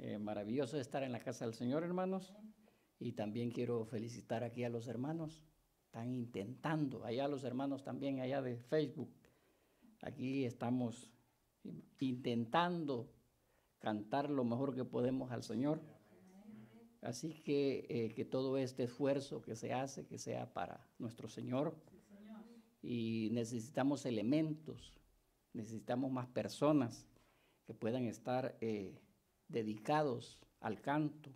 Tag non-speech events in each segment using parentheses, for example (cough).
Eh, maravilloso estar en la casa del Señor, hermanos. Y también quiero felicitar aquí a los hermanos. Están intentando, allá los hermanos también, allá de Facebook. Aquí estamos intentando cantar lo mejor que podemos al Señor. Así que eh, que todo este esfuerzo que se hace, que sea para nuestro Señor. Y necesitamos elementos, necesitamos más personas que puedan estar eh, dedicados al canto,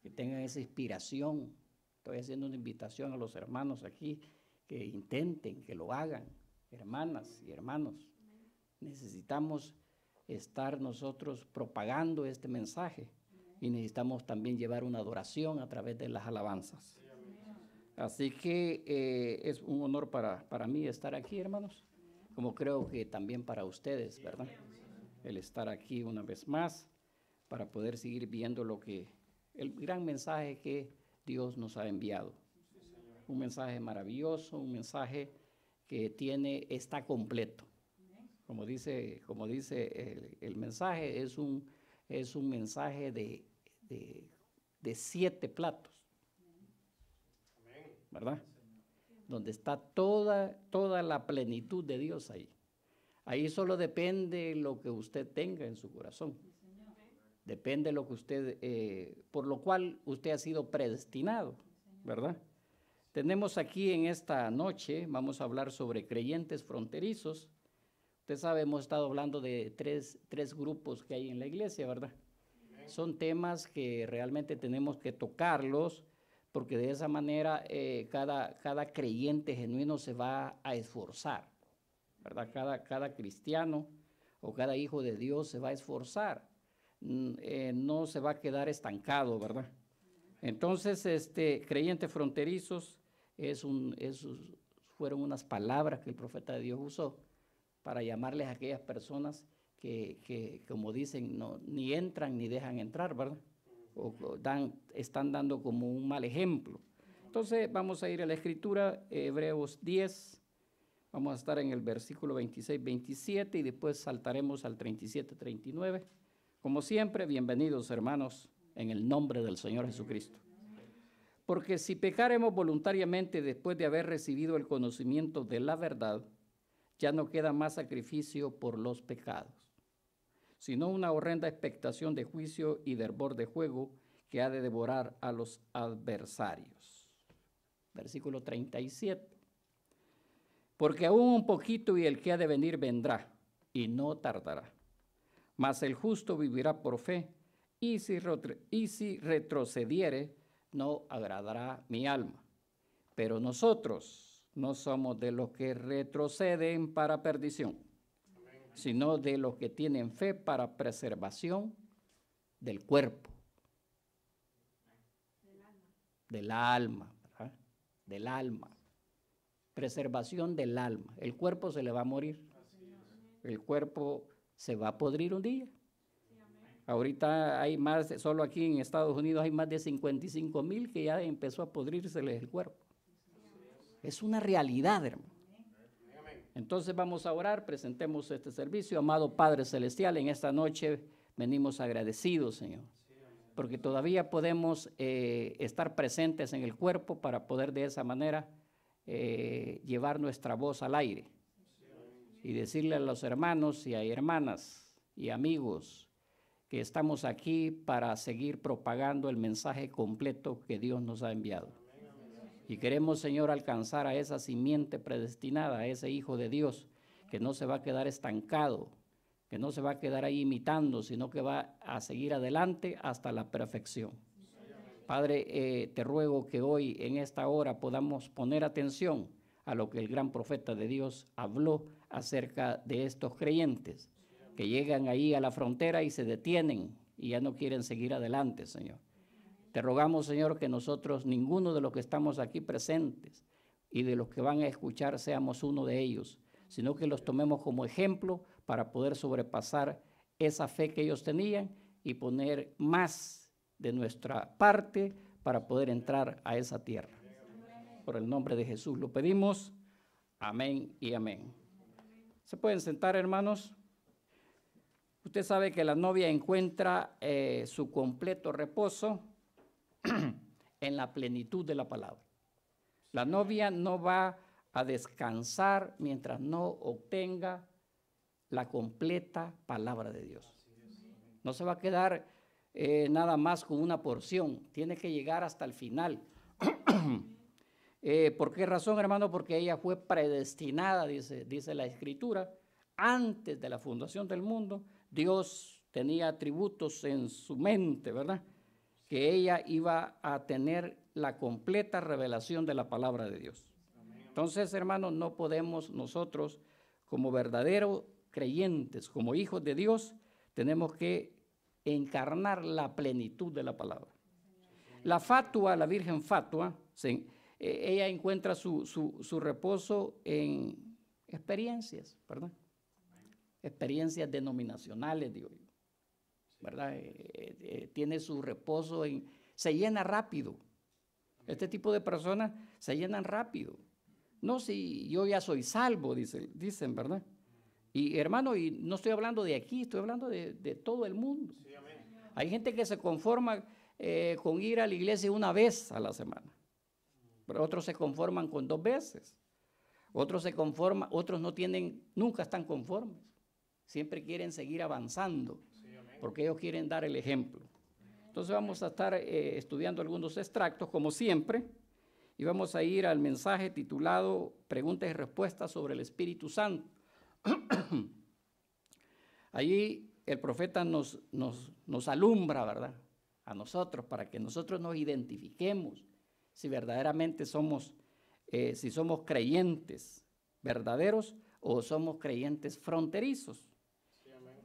que tengan esa inspiración. Estoy haciendo una invitación a los hermanos aquí que intenten, que lo hagan, hermanas y hermanos. Necesitamos estar nosotros propagando este mensaje y necesitamos también llevar una adoración a través de las alabanzas. Así que eh, es un honor para, para mí estar aquí, hermanos, como creo que también para ustedes, ¿verdad? El estar aquí una vez más para poder seguir viendo lo que el gran mensaje que Dios nos ha enviado. Un mensaje maravilloso, un mensaje que tiene está completo. Como dice, como dice el, mensaje, es un, es un mensaje de, de, siete platos. ¿Verdad? Donde está toda, toda la plenitud de Dios ahí. Ahí solo depende lo que usted tenga en su corazón. Depende lo que usted, eh, por lo cual usted ha sido predestinado, ¿verdad? Tenemos aquí en esta noche, vamos a hablar sobre creyentes fronterizos. Usted sabe, hemos estado hablando de tres, tres grupos que hay en la iglesia, ¿verdad? Son temas que realmente tenemos que tocarlos porque de esa manera eh, cada, cada creyente genuino se va a esforzar, ¿verdad? Cada, cada cristiano o cada hijo de Dios se va a esforzar Mm, eh, no se va a quedar estancado, ¿verdad? Entonces, este, creyentes fronterizos es un, fueron unas palabras que el profeta de Dios usó para llamarles a aquellas personas que, como dicen, no, ni entran ni dejan entrar, ¿verdad? O, dan, están dando como un mal ejemplo. Entonces vamos a ir a la escritura, Hebreos 10, vamos a estar en el versículo 26-27 y después saltaremos al 37-39. Como siempre, bienvenidos hermanos en el nombre del Señor Jesucristo. Porque si pecaremos voluntariamente después de haber recibido el conocimiento de la verdad, ya no queda más sacrificio por los pecados, sino una horrenda expectación de juicio y de hervor de juego que ha de devorar a los adversarios. Versículo 37. Porque aún un poquito y el que ha de venir vendrá y no tardará mas el justo vivirá por fe, y si, y retrocediere, no agradará mi alma. Pero nosotros no somos de los que retroceden para perdición, sino de los que tienen fe para preservación del cuerpo, del alma, del alma, preservación del alma. El cuerpo se le va a morir, el cuerpo se va a podrir un día. Ahorita hay más, solo aquí en Estados Unidos hay más de 55 mil que ya empezó a podrírseles el cuerpo. Es una realidad, hermano. Entonces vamos a orar, presentemos este servicio. Amado Padre Celestial, en esta noche venimos agradecidos, Señor, porque todavía podemos eh, estar presentes en el cuerpo para poder de esa manera eh, llevar nuestra voz al aire y decirle a los hermanos y a hermanas y amigos que estamos aquí para seguir propagando el mensaje completo que Dios nos ha enviado. Y queremos, Señor, alcanzar a esa simiente predestinada, a ese Hijo de Dios, que no se va a quedar estancado, que no se va a quedar ahí imitando, sino que va a seguir adelante hasta la perfección. Padre, eh, te ruego que hoy, en esta hora, podamos poner atención a lo que el gran profeta de Dios habló acerca de estos creyentes que llegan ahí a la frontera y se detienen y ya no quieren seguir adelante, Señor. Te rogamos, Señor, que nosotros, ninguno de los que estamos aquí presentes y de los que van a escuchar, seamos uno de ellos, sino que los tomemos como ejemplo para poder sobrepasar esa fe que ellos tenían y poner más de nuestra parte para poder entrar a esa tierra. Por el nombre de Jesús lo pedimos. Amén y amén. Se pueden sentar, hermanos. Usted sabe que la novia encuentra eh, su completo reposo (clears throat) en la plenitud de la palabra. La novia no va a descansar mientras no obtenga la completa palabra de Dios. No se va a quedar eh, nada más con una porción, tiene que llegar hasta el final. (clears throat) Eh, ¿Por qué razón, hermano? Porque ella fue predestinada, dice, dice la escritura. Antes de la fundación del mundo, Dios tenía atributos en su mente, ¿verdad? Que ella iba a tener la completa revelación de la palabra de Dios. Entonces, hermano, no podemos nosotros, como verdaderos creyentes, como hijos de Dios, tenemos que encarnar la plenitud de la palabra. La fatua, la Virgen fatua, se eh, ella encuentra su, su, reposo en experiencias, ¿verdad? Experiencias denominacionales, digo yo, ¿verdad? Eh, eh, tiene su reposo en... Se llena rápido. Este tipo de personas se llenan rápido. No, si yo ya soy salvo, dicen, dicen ¿verdad? Y hermano, y no estoy hablando de aquí, estoy hablando de, todo el mundo. Hay gente que se conforma con ir a la iglesia una vez a la semana otros se conforman con dos veces. Otros se conforman, otros no tienen, nunca están conformes. Siempre quieren seguir avanzando, porque ellos quieren dar el ejemplo. Entonces vamos a estar eh, estudiando algunos extractos, como siempre, y vamos a ir al mensaje titulado Preguntas y Respuestas sobre el Espíritu Santo. (clears throat) Allí el profeta nos, nos, nos alumbra, ¿verdad? A nosotros, para que nosotros nos identifiquemos si verdaderamente somos, eh, si somos creyentes verdaderos o somos creyentes fronterizos.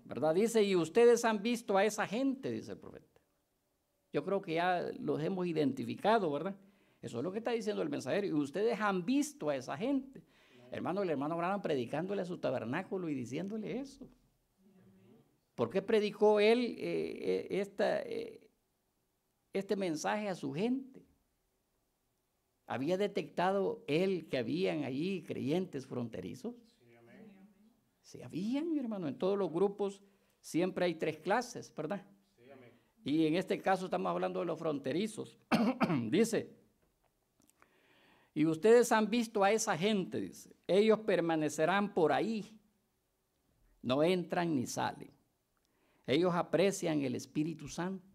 ¿Verdad? Dice, y ustedes han visto a esa gente, dice el profeta. Yo creo que ya los hemos identificado, ¿verdad? Eso es lo que está diciendo el mensajero. Y ustedes han visto a esa gente. Hermano, el hermano Abraham predicándole a su tabernáculo y diciéndole eso. ¿Por qué predicó él eh, eh, este mensaje a su gente? había detectado él que habían allí creyentes fronterizos. Sí, amén. sí, habían, mi hermano. En todos los grupos siempre hay tres clases, ¿verdad? Sí, amén. Y en este caso estamos hablando de los fronterizos. (clears throat) dice, y ustedes han visto a esa gente, dice, ellos permanecerán por ahí, no entran ni salen. Ellos aprecian el Espíritu Santo.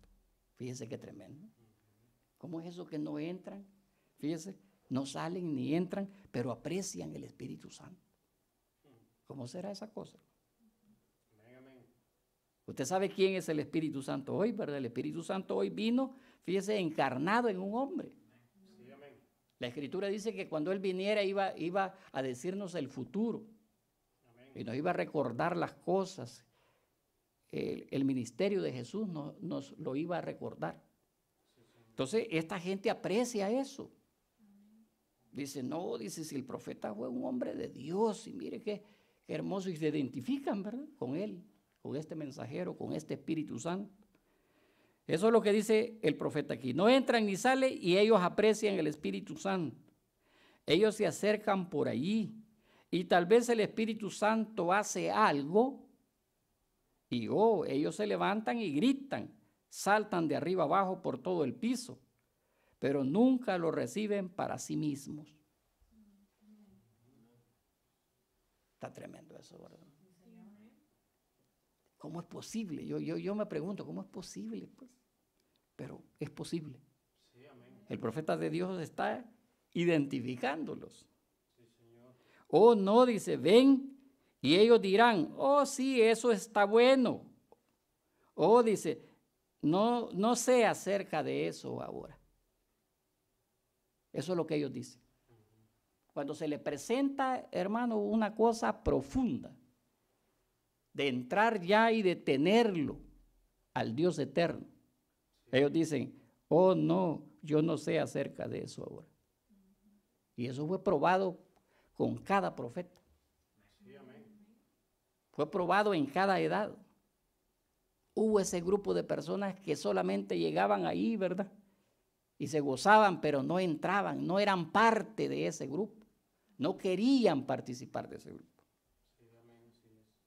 Fíjense qué tremendo. ¿Cómo es eso que no entran fíjese, no salen ni entran, pero aprecian el Espíritu Santo. ¿Cómo será esa cosa? Usted sabe quién es el Espíritu Santo hoy, ¿verdad? El Espíritu Santo hoy vino, fíjese, encarnado en un hombre. La Escritura dice que cuando Él viniera iba, iba a decirnos el futuro y nos iba a recordar las cosas. El, ministerio de Jesús nos lo iba a recordar. Entonces, esta gente aprecia eso. Dice, no, dice, si el profeta fue un hombre de Dios, y mire qué, hermoso, y se identifican, ¿verdad? Con él, con este mensajero, con este Espíritu Santo. Eso es lo que dice el profeta aquí. No entran ni salen y ellos aprecian el Espíritu Santo. Ellos se acercan por allí y tal vez el Espíritu Santo hace algo y oh, ellos se levantan y gritan, saltan de arriba abajo por todo el piso pero nunca lo reciben para sí mismos. Está tremendo eso, ¿verdad? ¿Cómo es posible? Yo, yo, yo me pregunto, ¿cómo es posible? Pues? Pero es posible. El profeta de Dios está identificándolos. O oh, no, dice, ven, y ellos dirán, oh sí, eso está bueno. O oh, dice, no, no sé acerca de eso ahora. Eso es lo que ellos dicen. Cuando se le presenta, hermano, una cosa profunda, de entrar ya y de tenerlo al Dios eterno, ellos dicen, oh no, yo no sé acerca de eso ahora. Y eso fue probado con cada profeta. Fue probado en cada edad. Hubo ese grupo de personas que solamente llegaban ahí, ¿verdad? y se gozaban, pero no entraban, no eran parte de ese grupo, no querían participar de ese grupo.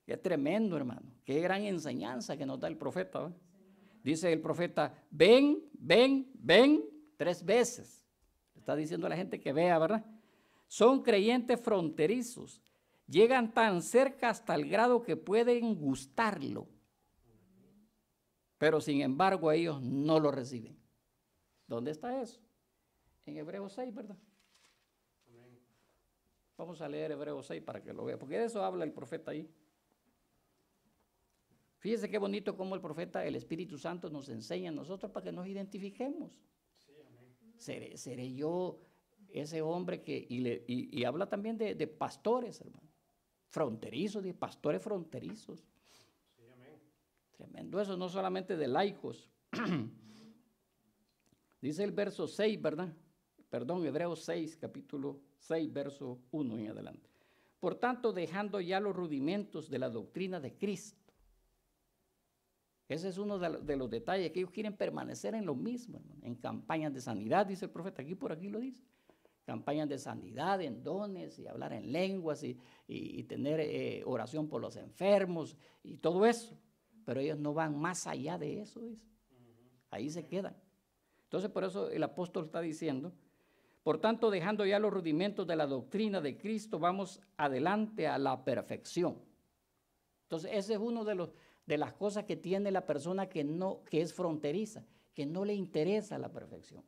Qué tremendo, hermano, qué gran enseñanza que nos da el profeta. Dice el profeta, ven, ven, ven, tres veces. Está diciendo a la gente que vea, ¿verdad? Son creyentes fronterizos, llegan tan cerca hasta el grado que pueden gustarlo, pero sin embargo ellos no lo reciben. ¿Dónde está eso? En Hebreo 6, ¿verdad? Vamos a leer Hebreo 6 para que lo vea, porque de eso habla el profeta ahí. Fíjese qué bonito cómo el profeta, el Espíritu Santo nos enseña a nosotros para que nos identifiquemos. ¿Seré, yo ese hombre que, y, habla también de, pastores, hermano, fronterizos, de pastores fronterizos. Tremendo eso, no solamente de laicos, (clears throat) Dice el verso 6, ¿verdad? Perdón, Hebreos 6, capítulo 6, verso 1 en adelante. Por tanto, dejando ya los rudimentos de la doctrina de Cristo. Ese es uno de los detalles, que ellos quieren permanecer en lo mismo, en campañas de sanidad, dice el profeta, aquí por aquí lo dice campañas de sanidad, en dones, y hablar en lenguas, y, tener eh, oración por los enfermos, y todo eso. Pero ellos no van más allá de eso, Ahí se quedan. Entonces por eso el apóstol está diciendo, por tanto, dejando ya los rudimentos de la doctrina de Cristo, vamos adelante a la perfección. Entonces, ese es uno de los de las cosas que tiene la persona que no que es fronteriza, que no le interesa la perfección.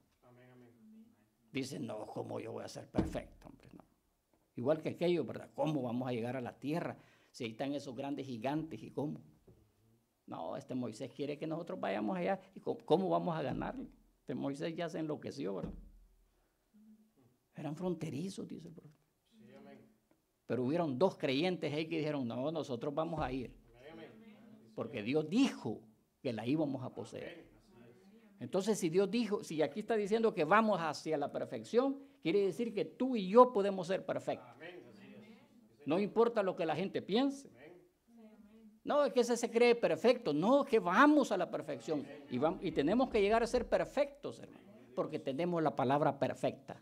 Dice, no, ¿cómo yo voy a ser perfecto? Hombre? Igual que aquello, ¿verdad? ¿Cómo vamos a llegar a la tierra si ahí están esos grandes gigantes y cómo? No, este Moisés quiere que nosotros vayamos allá y cómo, cómo vamos a ganarle. Este Moisés ya se enloqueció, ¿verdad? Eran fronterizos, dice el profeta. Pero hubieron dos creyentes ahí que dijeron, no, nosotros vamos a ir. Porque Dios dijo que la íbamos a poseer. Entonces, si Dios dijo, si aquí está diciendo que vamos hacia la perfección, quiere decir que tú y yo podemos ser perfectos. No importa lo que la gente piense, no, es que ese se cree perfecto. No, es que vamos a la perfección. Y, tenemos que llegar a ser perfectos, hermano. Porque tenemos la palabra perfecta.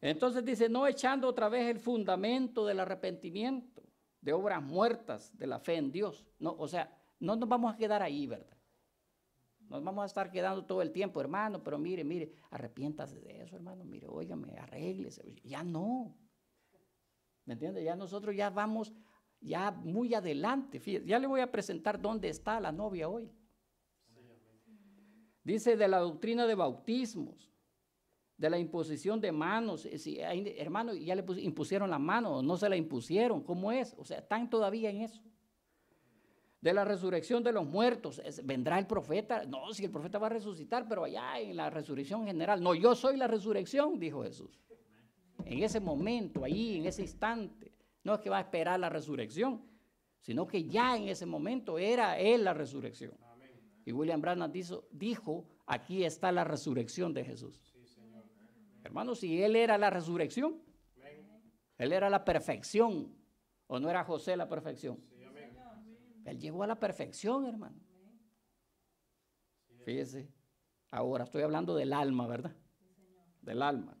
Entonces dice, no echando otra vez el fundamento del arrepentimiento, de obras muertas, de la fe en Dios. No, o sea, no nos vamos a quedar ahí, ¿verdad? Nos vamos a estar quedando todo el tiempo, hermano, pero mire, mire, arrepiéntase de eso, hermano, mire, óigame, arréglese. Ya no. ¿Me entiende? Ya nosotros ya vamos ya muy adelante. ya le voy a presentar dónde está la novia hoy. Dice de la doctrina de bautismos, de la imposición de manos. Eh, si hermano, ya le impusieron la mano, no se la impusieron, ¿cómo es? O sea, están todavía en eso. De la resurrección de los muertos, ¿vendrá el profeta? No, si el profeta va a resucitar, pero allá en la resurrección general. No, yo soy la resurrección, dijo Jesús. En ese momento, ahí, en ese instante. No es que va a esperar la resurrección, sino que ya en ese momento era Él la resurrección. Y William Branham dijo, aquí está la resurrección de Jesús. Hermanos, si Él era la resurrección, Él era la perfección, o no era José la perfección. Él llegó a la perfección, hermano. Fíjese, ahora estoy hablando del alma, ¿verdad? Del alma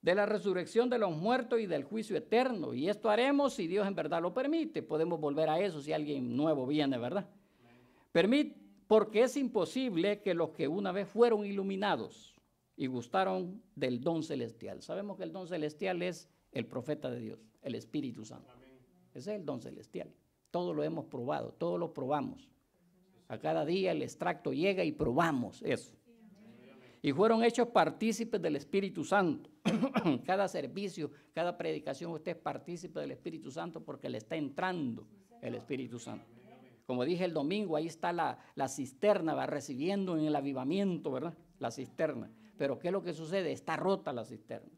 de la resurrección de los muertos y del juicio eterno. Y esto haremos si Dios en verdad lo permite. Podemos volver a eso si alguien nuevo viene, ¿verdad? Permite, porque es imposible que los que una vez fueron iluminados y gustaron del don celestial. Sabemos que el don celestial es el profeta de Dios, el Espíritu Santo. Ese es el don celestial. Todo lo hemos probado, todo lo probamos. A cada día el extracto llega y probamos eso y fueron hechos partícipes del Espíritu Santo. (clears throat) cada servicio, cada predicación, usted es partícipe del Espíritu Santo porque le está entrando el Espíritu Santo. Como dije el domingo, ahí está la, cisterna, va recibiendo en el avivamiento, ¿verdad? La cisterna. Pero ¿qué es lo que sucede? Está rota la cisterna.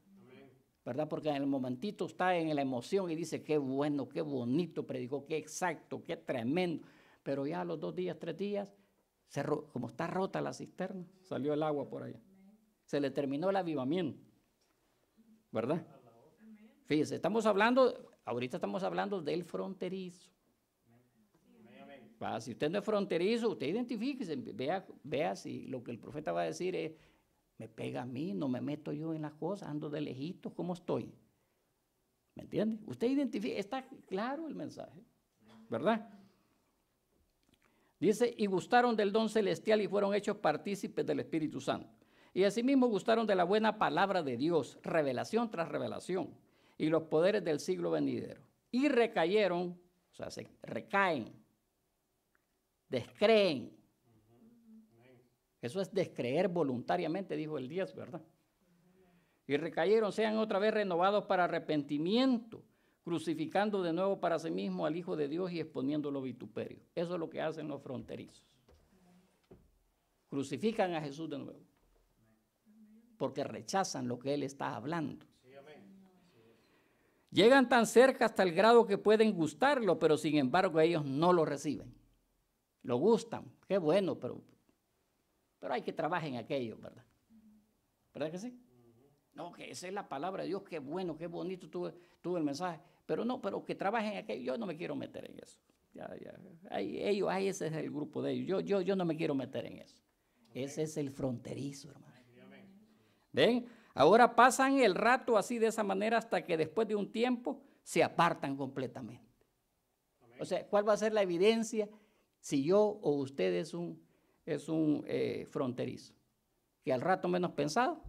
¿verdad? Porque en el momentito está en la emoción y dice, qué bueno, qué bonito predicó, qué exacto, qué tremendo. Pero ya a los dos días, tres días, como está rota la cisterna, salió el agua por allá. Se le terminó el avivamiento. ¿Verdad? Fíjese, estamos hablando, ahorita estamos hablando del fronterizo. Ah, si usted no es fronterizo, usted identifique vea, vea si lo que el profeta va a decir es, me pega a mí, no me meto yo en las cosas, ando de lejitos, ¿cómo estoy? ¿Me entiende? Usted identifica, está claro el mensaje, ¿verdad? Dice, y gustaron del don celestial y fueron hechos partícipes del Espíritu Santo. Y asimismo gustaron de la buena palabra de Dios, revelación tras revelación, y los poderes del siglo venidero. Y recayeron, o sea, se recaen, descreen. Eso es descreer voluntariamente, dijo el 10, ¿verdad? Y recayeron, sean otra vez renovados para arrepentimiento crucificando de nuevo para sí mismo al Hijo de Dios y exponiéndolo a vituperio. Eso es lo que hacen los fronterizos. Crucifican a Jesús de nuevo, porque rechazan lo que Él está hablando. Llegan tan cerca hasta el grado que pueden gustarlo, pero sin embargo ellos no lo reciben. Lo gustan, qué bueno, pero, pero hay que trabajar en aquello, ¿verdad? ¿Verdad que sí? No, que esa es la palabra de Dios, qué bueno, qué bonito tuvo el mensaje. Pero no, pero que trabajen aquello, yo no me quiero meter en eso. Ya, ya. Ahí, ellos, ahí ese es el grupo de ellos. Yo, yo, no me quiero meter en eso. Ese es el fronterizo, hermano. ¿Ven? Ahora pasan el rato así de esa manera hasta que después de un tiempo se apartan completamente. O sea, ¿cuál va a ser la evidencia si yo o usted es un, es un eh, fronterizo? Que al rato menos pensado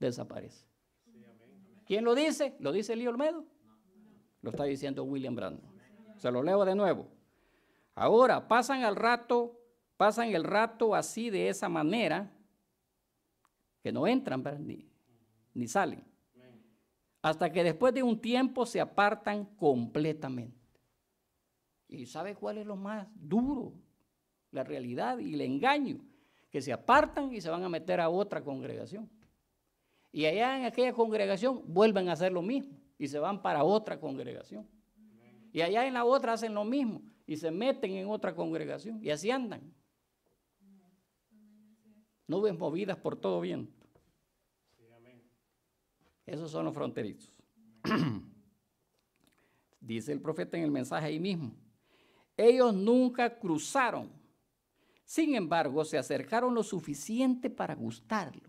desaparece. ¿Quién lo dice? Lo dice Elío Olmedo. Lo está diciendo William Brandon. Se lo leo de nuevo. Ahora, pasan al rato, pasan el rato así de esa manera, que no entran ni, ni salen, hasta que después de un tiempo se apartan completamente. ¿Y sabe cuál es lo más duro? La realidad y el engaño, que se apartan y se van a meter a otra congregación. Y allá en aquella congregación vuelven a hacer lo mismo y se van para otra congregación. Y allá en la otra hacen lo mismo y se meten en otra congregación y así andan. Nubes movidas por todo viento. Esos son los fronterizos. (clears throat) Dice el profeta en el mensaje ahí mismo. Ellos nunca cruzaron. Sin embargo, se acercaron lo suficiente para gustarlo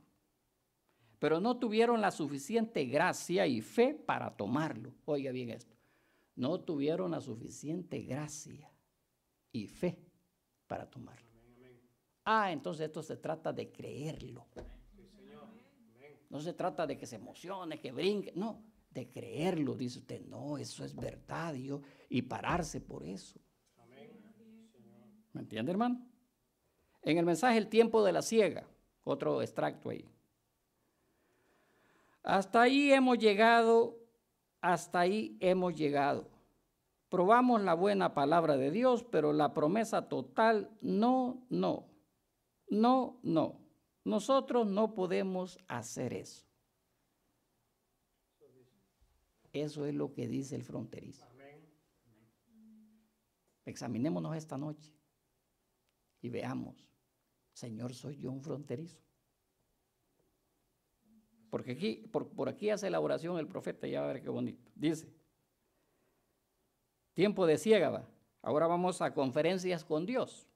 pero no tuvieron la suficiente gracia y fe para tomarlo. Oiga bien esto. No tuvieron la suficiente gracia y fe para tomarlo. Ah, entonces esto se trata de creerlo. No se trata de que se emocione, que brinque, no, de creerlo, dice usted, no, eso es verdad, Dios, y pararse por eso. ¿Me entiende, hermano? En el mensaje El tiempo de la ciega, otro extracto ahí. Hasta ahí hemos llegado, hasta ahí hemos llegado. Probamos la buena palabra de Dios, pero la promesa total, no, no, no, no. Nosotros no podemos hacer eso. Eso es lo que dice el fronterizo. Examinémonos esta noche y veamos, Señor, soy yo un fronterizo. Porque aquí, por, aquí hace la oración el profeta, ya a ver qué bonito. Dice, tiempo de ciega Ahora vamos a conferencias con Dios.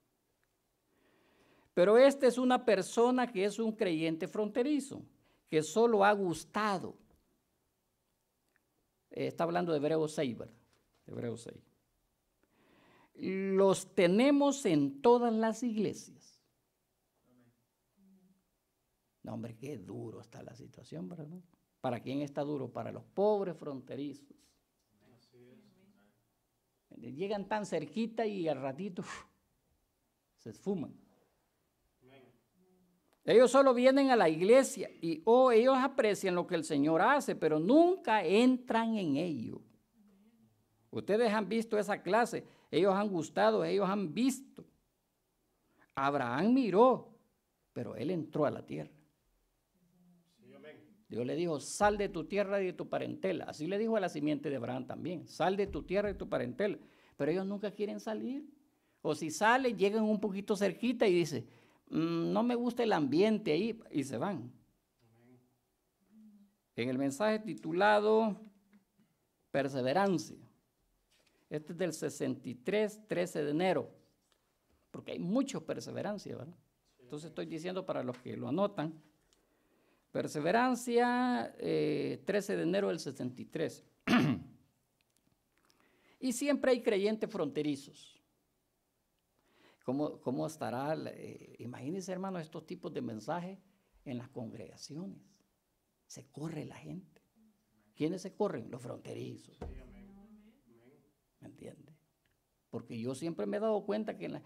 Pero esta es una persona que es un creyente fronterizo, que solo ha gustado. Eh, está hablando de Hebreo 6, ¿verdad? De 6. Los tenemos en todas las iglesias no, hombre, qué duro está la situación, ¿verdad? ¿Para quién está duro? Para los pobres fronterizos. Llegan tan cerquita y al ratito se esfuman. Ellos solo vienen a la iglesia y oh, ellos aprecian lo que el Señor hace, pero nunca entran en ello. Ustedes han visto esa clase, ellos han gustado, ellos han visto. Abraham miró, pero él entró a la tierra. Dios le dijo, sal de tu tierra y de tu parentela. Así le dijo a la simiente de Abraham también, sal de tu tierra y de tu parentela. Pero ellos nunca quieren salir. O si salen, llegan un poquito cerquita y dicen, mm, no me gusta el ambiente ahí, y se van. En el mensaje titulado Perseverancia. Este es del 63, 13 de enero. Porque hay muchos perseverancia, ¿verdad? Entonces estoy diciendo para los que lo anotan, Perseverancia, 13 eh, de enero del 63. (clears throat) y siempre hay creyentes fronterizos. ¿Cómo, estará? Eh, imagínense, hermanos, estos tipos de mensajes en las congregaciones. Se corre la gente. ¿Quiénes se corren? Los fronterizos. ¿Me entiende? Porque yo siempre me he dado cuenta que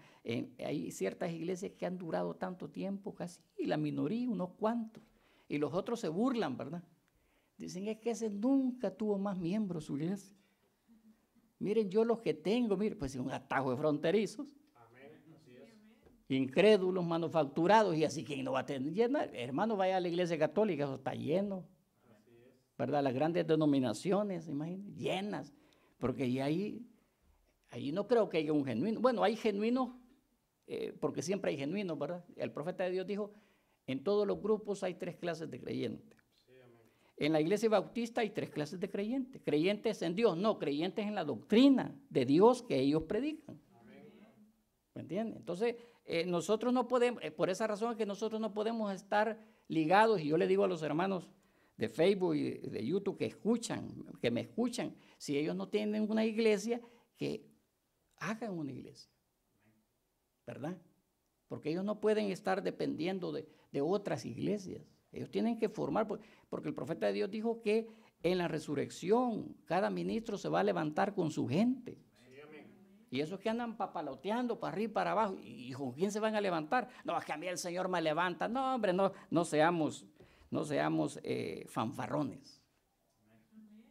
hay ciertas iglesias que han durado tanto tiempo casi, y la minoría, unos cuantos. Y los otros se burlan, ¿verdad? Dicen, es que ese nunca tuvo más miembros su iglesia. Miren, yo los que tengo, miren, pues es un atajo de fronterizos. Amén, así es. Incrédulos, manufacturados, y así quien no va a tener Hermano, vaya a la iglesia católica, eso está lleno. ¿Verdad? Las grandes denominaciones, imagínense, llenas. Porque ahí, ahí no creo que haya un genuino. Bueno, hay genuinos, eh, porque siempre hay genuinos, ¿verdad? El profeta de Dios dijo, en todos los grupos hay tres clases de creyentes. En la iglesia bautista hay tres clases de creyentes. Creyentes en Dios, no, creyentes en la doctrina de Dios que ellos predican. ¿Me entiendes? Entonces, eh, nosotros no podemos, eh, por esa razón que nosotros no podemos estar ligados, y yo le digo a los hermanos de Facebook y de YouTube que escuchan, que me escuchan, si ellos no tienen una iglesia, que hagan una iglesia. ¿Verdad? porque ellos no pueden estar dependiendo de, otras iglesias. Ellos tienen que formar, porque el profeta de Dios dijo que en la resurrección cada ministro se va a levantar con su gente. Y esos que andan papaloteando para arriba y para abajo, ¿y con quién se van a levantar? No, es que a mí el Señor me levanta. No, hombre, no, no seamos, no seamos eh, fanfarrones.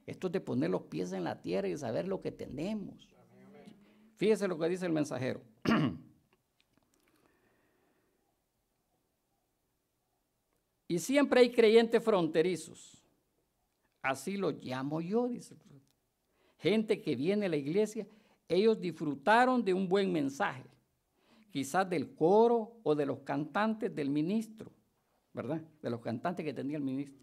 Esto es de poner los pies en la tierra y saber lo que tenemos. Fíjese lo que dice el mensajero. (clears throat) Y siempre hay creyentes fronterizos. Así lo llamo yo, dice Gente que viene a la iglesia, ellos disfrutaron de un buen mensaje, quizás del coro o de los cantantes del ministro, ¿verdad? De los cantantes que tenía el ministro,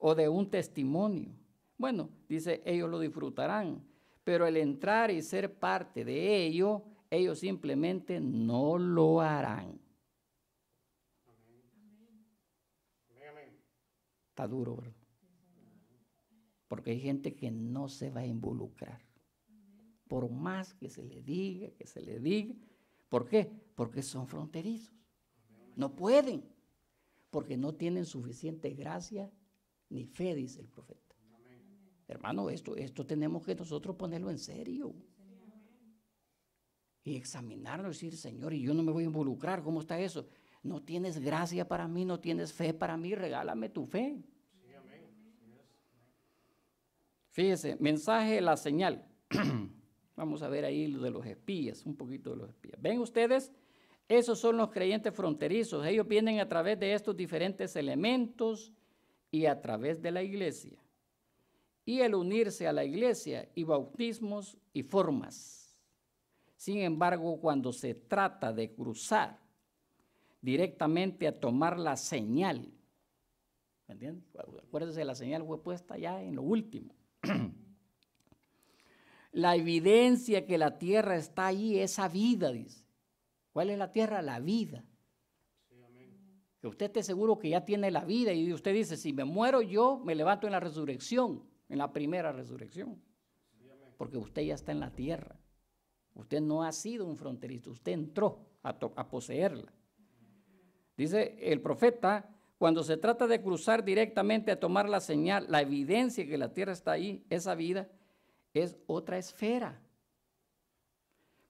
o de un testimonio. Bueno, dice, ellos lo disfrutarán, pero el entrar y ser parte de ello, ellos simplemente no lo harán. Está duro, Porque hay gente que no se va a involucrar. Por más que se le diga, que se le diga. ¿Por qué? Porque son fronterizos. No pueden. Porque no tienen suficiente gracia ni fe, dice el profeta. Hermano, esto, esto tenemos que nosotros ponerlo en serio. Y examinarlo decir, Señor, y yo no me voy a involucrar, ¿cómo está eso? no tienes gracia para mí, no tienes fe para mí, regálame tu fe. Sí, amén. Fíjese, mensaje, la señal. (clears throat) Vamos a ver ahí lo de los espías, un poquito de los espías. ¿Ven ustedes? Esos son los creyentes fronterizos. Ellos vienen a través de estos diferentes elementos y a través de la iglesia. Y el unirse a la iglesia y bautismos y formas. Sin embargo, cuando se trata de cruzar directamente a tomar la señal. ¿Me entiendes? Acuérdense, la señal fue puesta ya en lo último. (clears throat) la evidencia que la tierra está ahí, esa vida, dice. ¿Cuál es la tierra? La vida. Que usted esté seguro que ya tiene la vida y usted dice, si me muero yo, me levanto en la resurrección, en la primera resurrección. Porque usted ya está en la tierra. Usted no ha sido un fronterizo, usted entró a poseerla. Dice el profeta, cuando se trata de cruzar directamente a tomar la señal, la evidencia que la tierra está ahí, esa vida es otra esfera.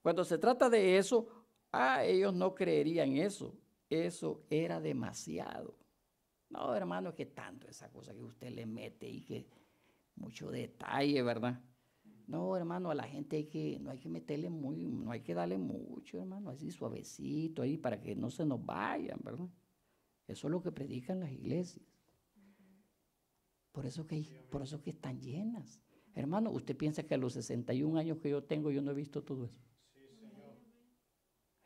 Cuando se trata de eso, ah, ellos no creerían eso. Eso era demasiado. No, hermano, que tanto esa cosa que usted le mete y que mucho detalle, ¿verdad? No, hermano, a la gente que, no hay que meterle muy, no hay que darle mucho, hermano, así suavecito ahí para que no se nos vayan, ¿verdad? Eso es lo que predican las iglesias. Por eso que, por eso que están llenas. Hermano, ¿usted piensa que a los 61 años que yo tengo yo no he visto todo eso? Sí, señor.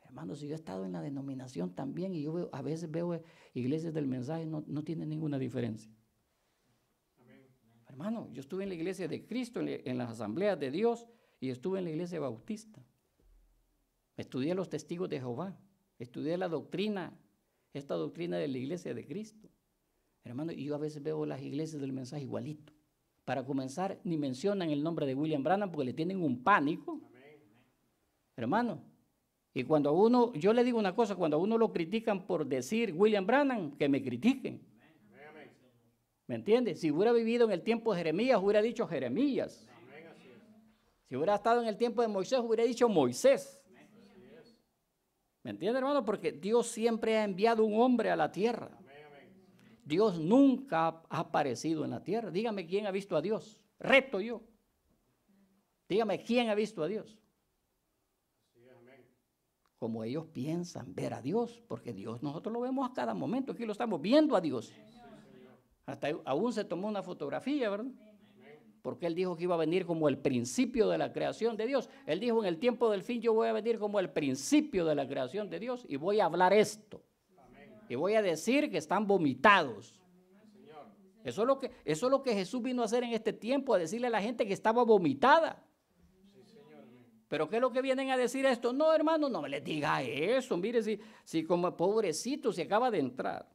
Hermano, si yo he estado en la denominación también y yo veo, a veces veo iglesias del mensaje, no tiene ninguna diferencia. Hermano, yo estuve en la iglesia de Cristo, en las asambleas de Dios, y estuve en la iglesia bautista. Estudié los testigos de Jehová, estudié la doctrina, esta doctrina de la iglesia de Cristo. Hermano, y yo a veces veo las iglesias del mensaje igualito. Para comenzar, ni mencionan el nombre de William Branham porque le tienen un pánico. Hermano, y cuando a uno, yo le digo una cosa, cuando a uno lo critican por decir William Branham, que me critiquen. ¿Me entiendes? Si hubiera vivido en el tiempo de Jeremías, hubiera dicho Jeremías. Si hubiera estado en el tiempo de Moisés, hubiera dicho Moisés. ¿Me entiendes, hermano? Porque Dios siempre ha enviado un hombre a la tierra. Dios nunca ha aparecido en la tierra. Dígame quién ha visto a Dios. Reto yo. Dígame quién ha visto a Dios. Como ellos piensan ver a Dios, porque Dios nosotros lo vemos a cada momento, aquí lo estamos viendo a Dios. Hasta aún se tomó una fotografía, ¿verdad? Porque él dijo que iba a venir como el principio de la creación de Dios. Él dijo, en el tiempo del fin yo voy a venir como el principio de la creación de Dios y voy a hablar esto. Y voy a decir que están vomitados. Eso es, lo que, eso es lo que Jesús vino a hacer en este tiempo, a decirle a la gente que estaba vomitada. Pero ¿qué es lo que vienen a decir esto? No, hermano, no me les diga eso. Mire, si, si como pobrecito se acaba de entrar.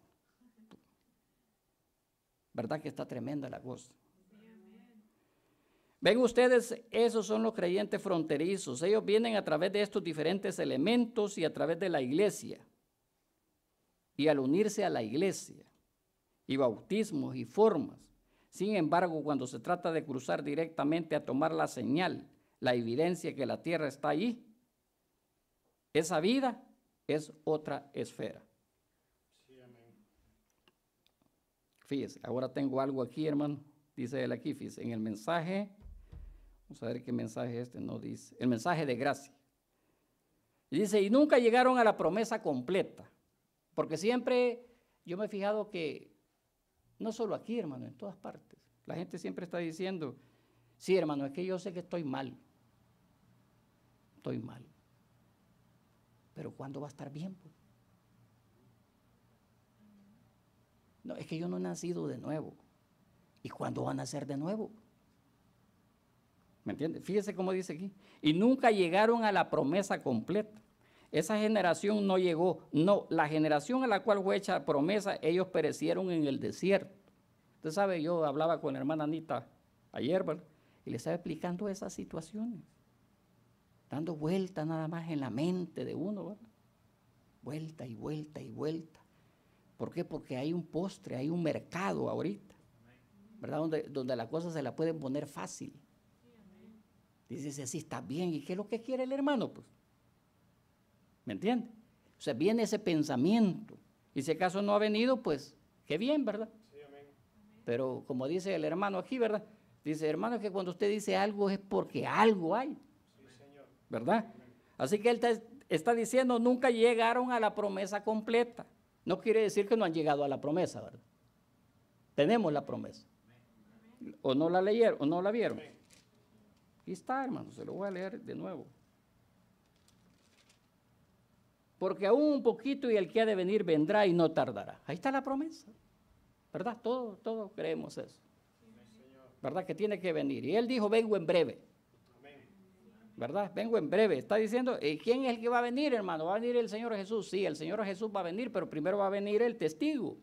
¿Verdad que está tremenda la cosa? Ven ustedes, esos son los creyentes fronterizos. Ellos vienen a través de estos diferentes elementos y a través de la iglesia. Y al unirse a la iglesia, y bautismos y formas. Sin embargo, cuando se trata de cruzar directamente a tomar la señal, la evidencia que la tierra está allí, esa vida es otra esfera. Fíjese, ahora tengo algo aquí, hermano. Dice él aquí, fíjese, en el mensaje, vamos a ver qué mensaje este no dice, el mensaje de gracia. dice, y nunca llegaron a la promesa completa, porque siempre yo me he fijado que, no solo aquí, hermano, en todas partes, la gente siempre está diciendo, sí, hermano, es que yo sé que estoy mal, estoy mal, pero ¿cuándo va a estar bien? Pues? No, es que yo no he nacido de nuevo. ¿Y cuándo van a nacer de nuevo? ¿Me entiende? Fíjese cómo dice aquí. Y nunca llegaron a la promesa completa. Esa generación no llegó. No, la generación a la cual fue hecha promesa, ellos perecieron en el desierto. Usted sabe, yo hablaba con la hermana Anita ayer, ¿verdad? Y le estaba explicando esas situaciones. Dando vueltas nada más en la mente de uno, ¿verdad? Vuelta y vuelta y vuelta. ¿Por qué? Porque hay un postre, hay un mercado ahorita, ¿verdad? Donde, donde la cosa se la pueden poner fácil. Dice, sí está bien, ¿y qué es lo que quiere el hermano? Pues, ¿me entiende? O sea, viene ese pensamiento. Y si acaso no ha venido, pues, qué bien, ¿verdad? Pero como dice el hermano aquí, ¿verdad? Dice, hermano, que cuando usted dice algo es porque algo hay. ¿Verdad? Así que él está, está diciendo, nunca llegaron a la promesa completa. No quiere decir que no han llegado a la promesa, ¿verdad? Tenemos la promesa. O no la leyeron, o no la vieron. Aquí está, hermano, se lo voy a leer de nuevo. Porque aún un poquito y el que ha de venir vendrá y no tardará. Ahí está la promesa. ¿Verdad? Todos, todo creemos eso. ¿Verdad? Que tiene que venir. Y él dijo, vengo en breve. ¿verdad? Vengo en breve. Está diciendo, eh, ¿quién es el que va a venir, hermano? ¿Va a venir el Señor Jesús? Sí, el Señor Jesús va a venir, pero primero va a venir el testigo.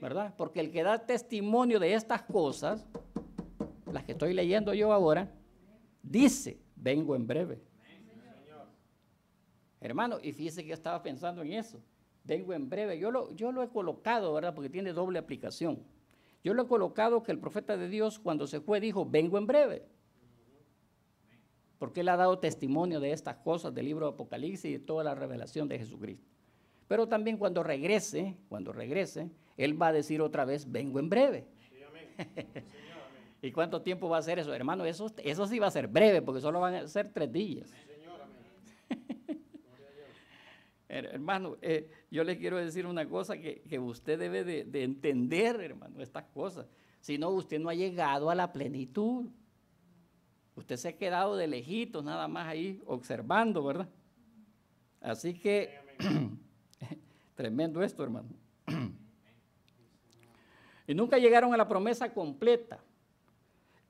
¿Verdad? Porque el que da testimonio de estas cosas, las que estoy leyendo yo ahora, dice, vengo en breve. Hermano, y fíjese que estaba pensando en eso. Vengo en breve. Yo lo, yo lo he colocado, ¿verdad? Porque tiene doble aplicación. Yo lo he colocado que el profeta de Dios cuando se fue dijo, vengo en breve porque él ha dado testimonio de estas cosas del libro de Apocalipsis y de toda la revelación de Jesucristo. Pero también cuando regrese, cuando regrese, él va a decir otra vez, vengo en breve. (laughs) ¿Y cuánto tiempo va a ser eso? Hermano, eso, eso sí va a ser breve, porque solo van a ser tres días. (laughs) hermano, eh, yo le quiero decir una cosa que, usted debe de, de entender, hermano, estas cosas. Si no, usted no ha llegado a la plenitud. Usted se ha quedado de lejitos nada más ahí observando, ¿verdad? Así que, (clears throat) tremendo esto, hermano. (clears throat) y nunca llegaron a la promesa completa.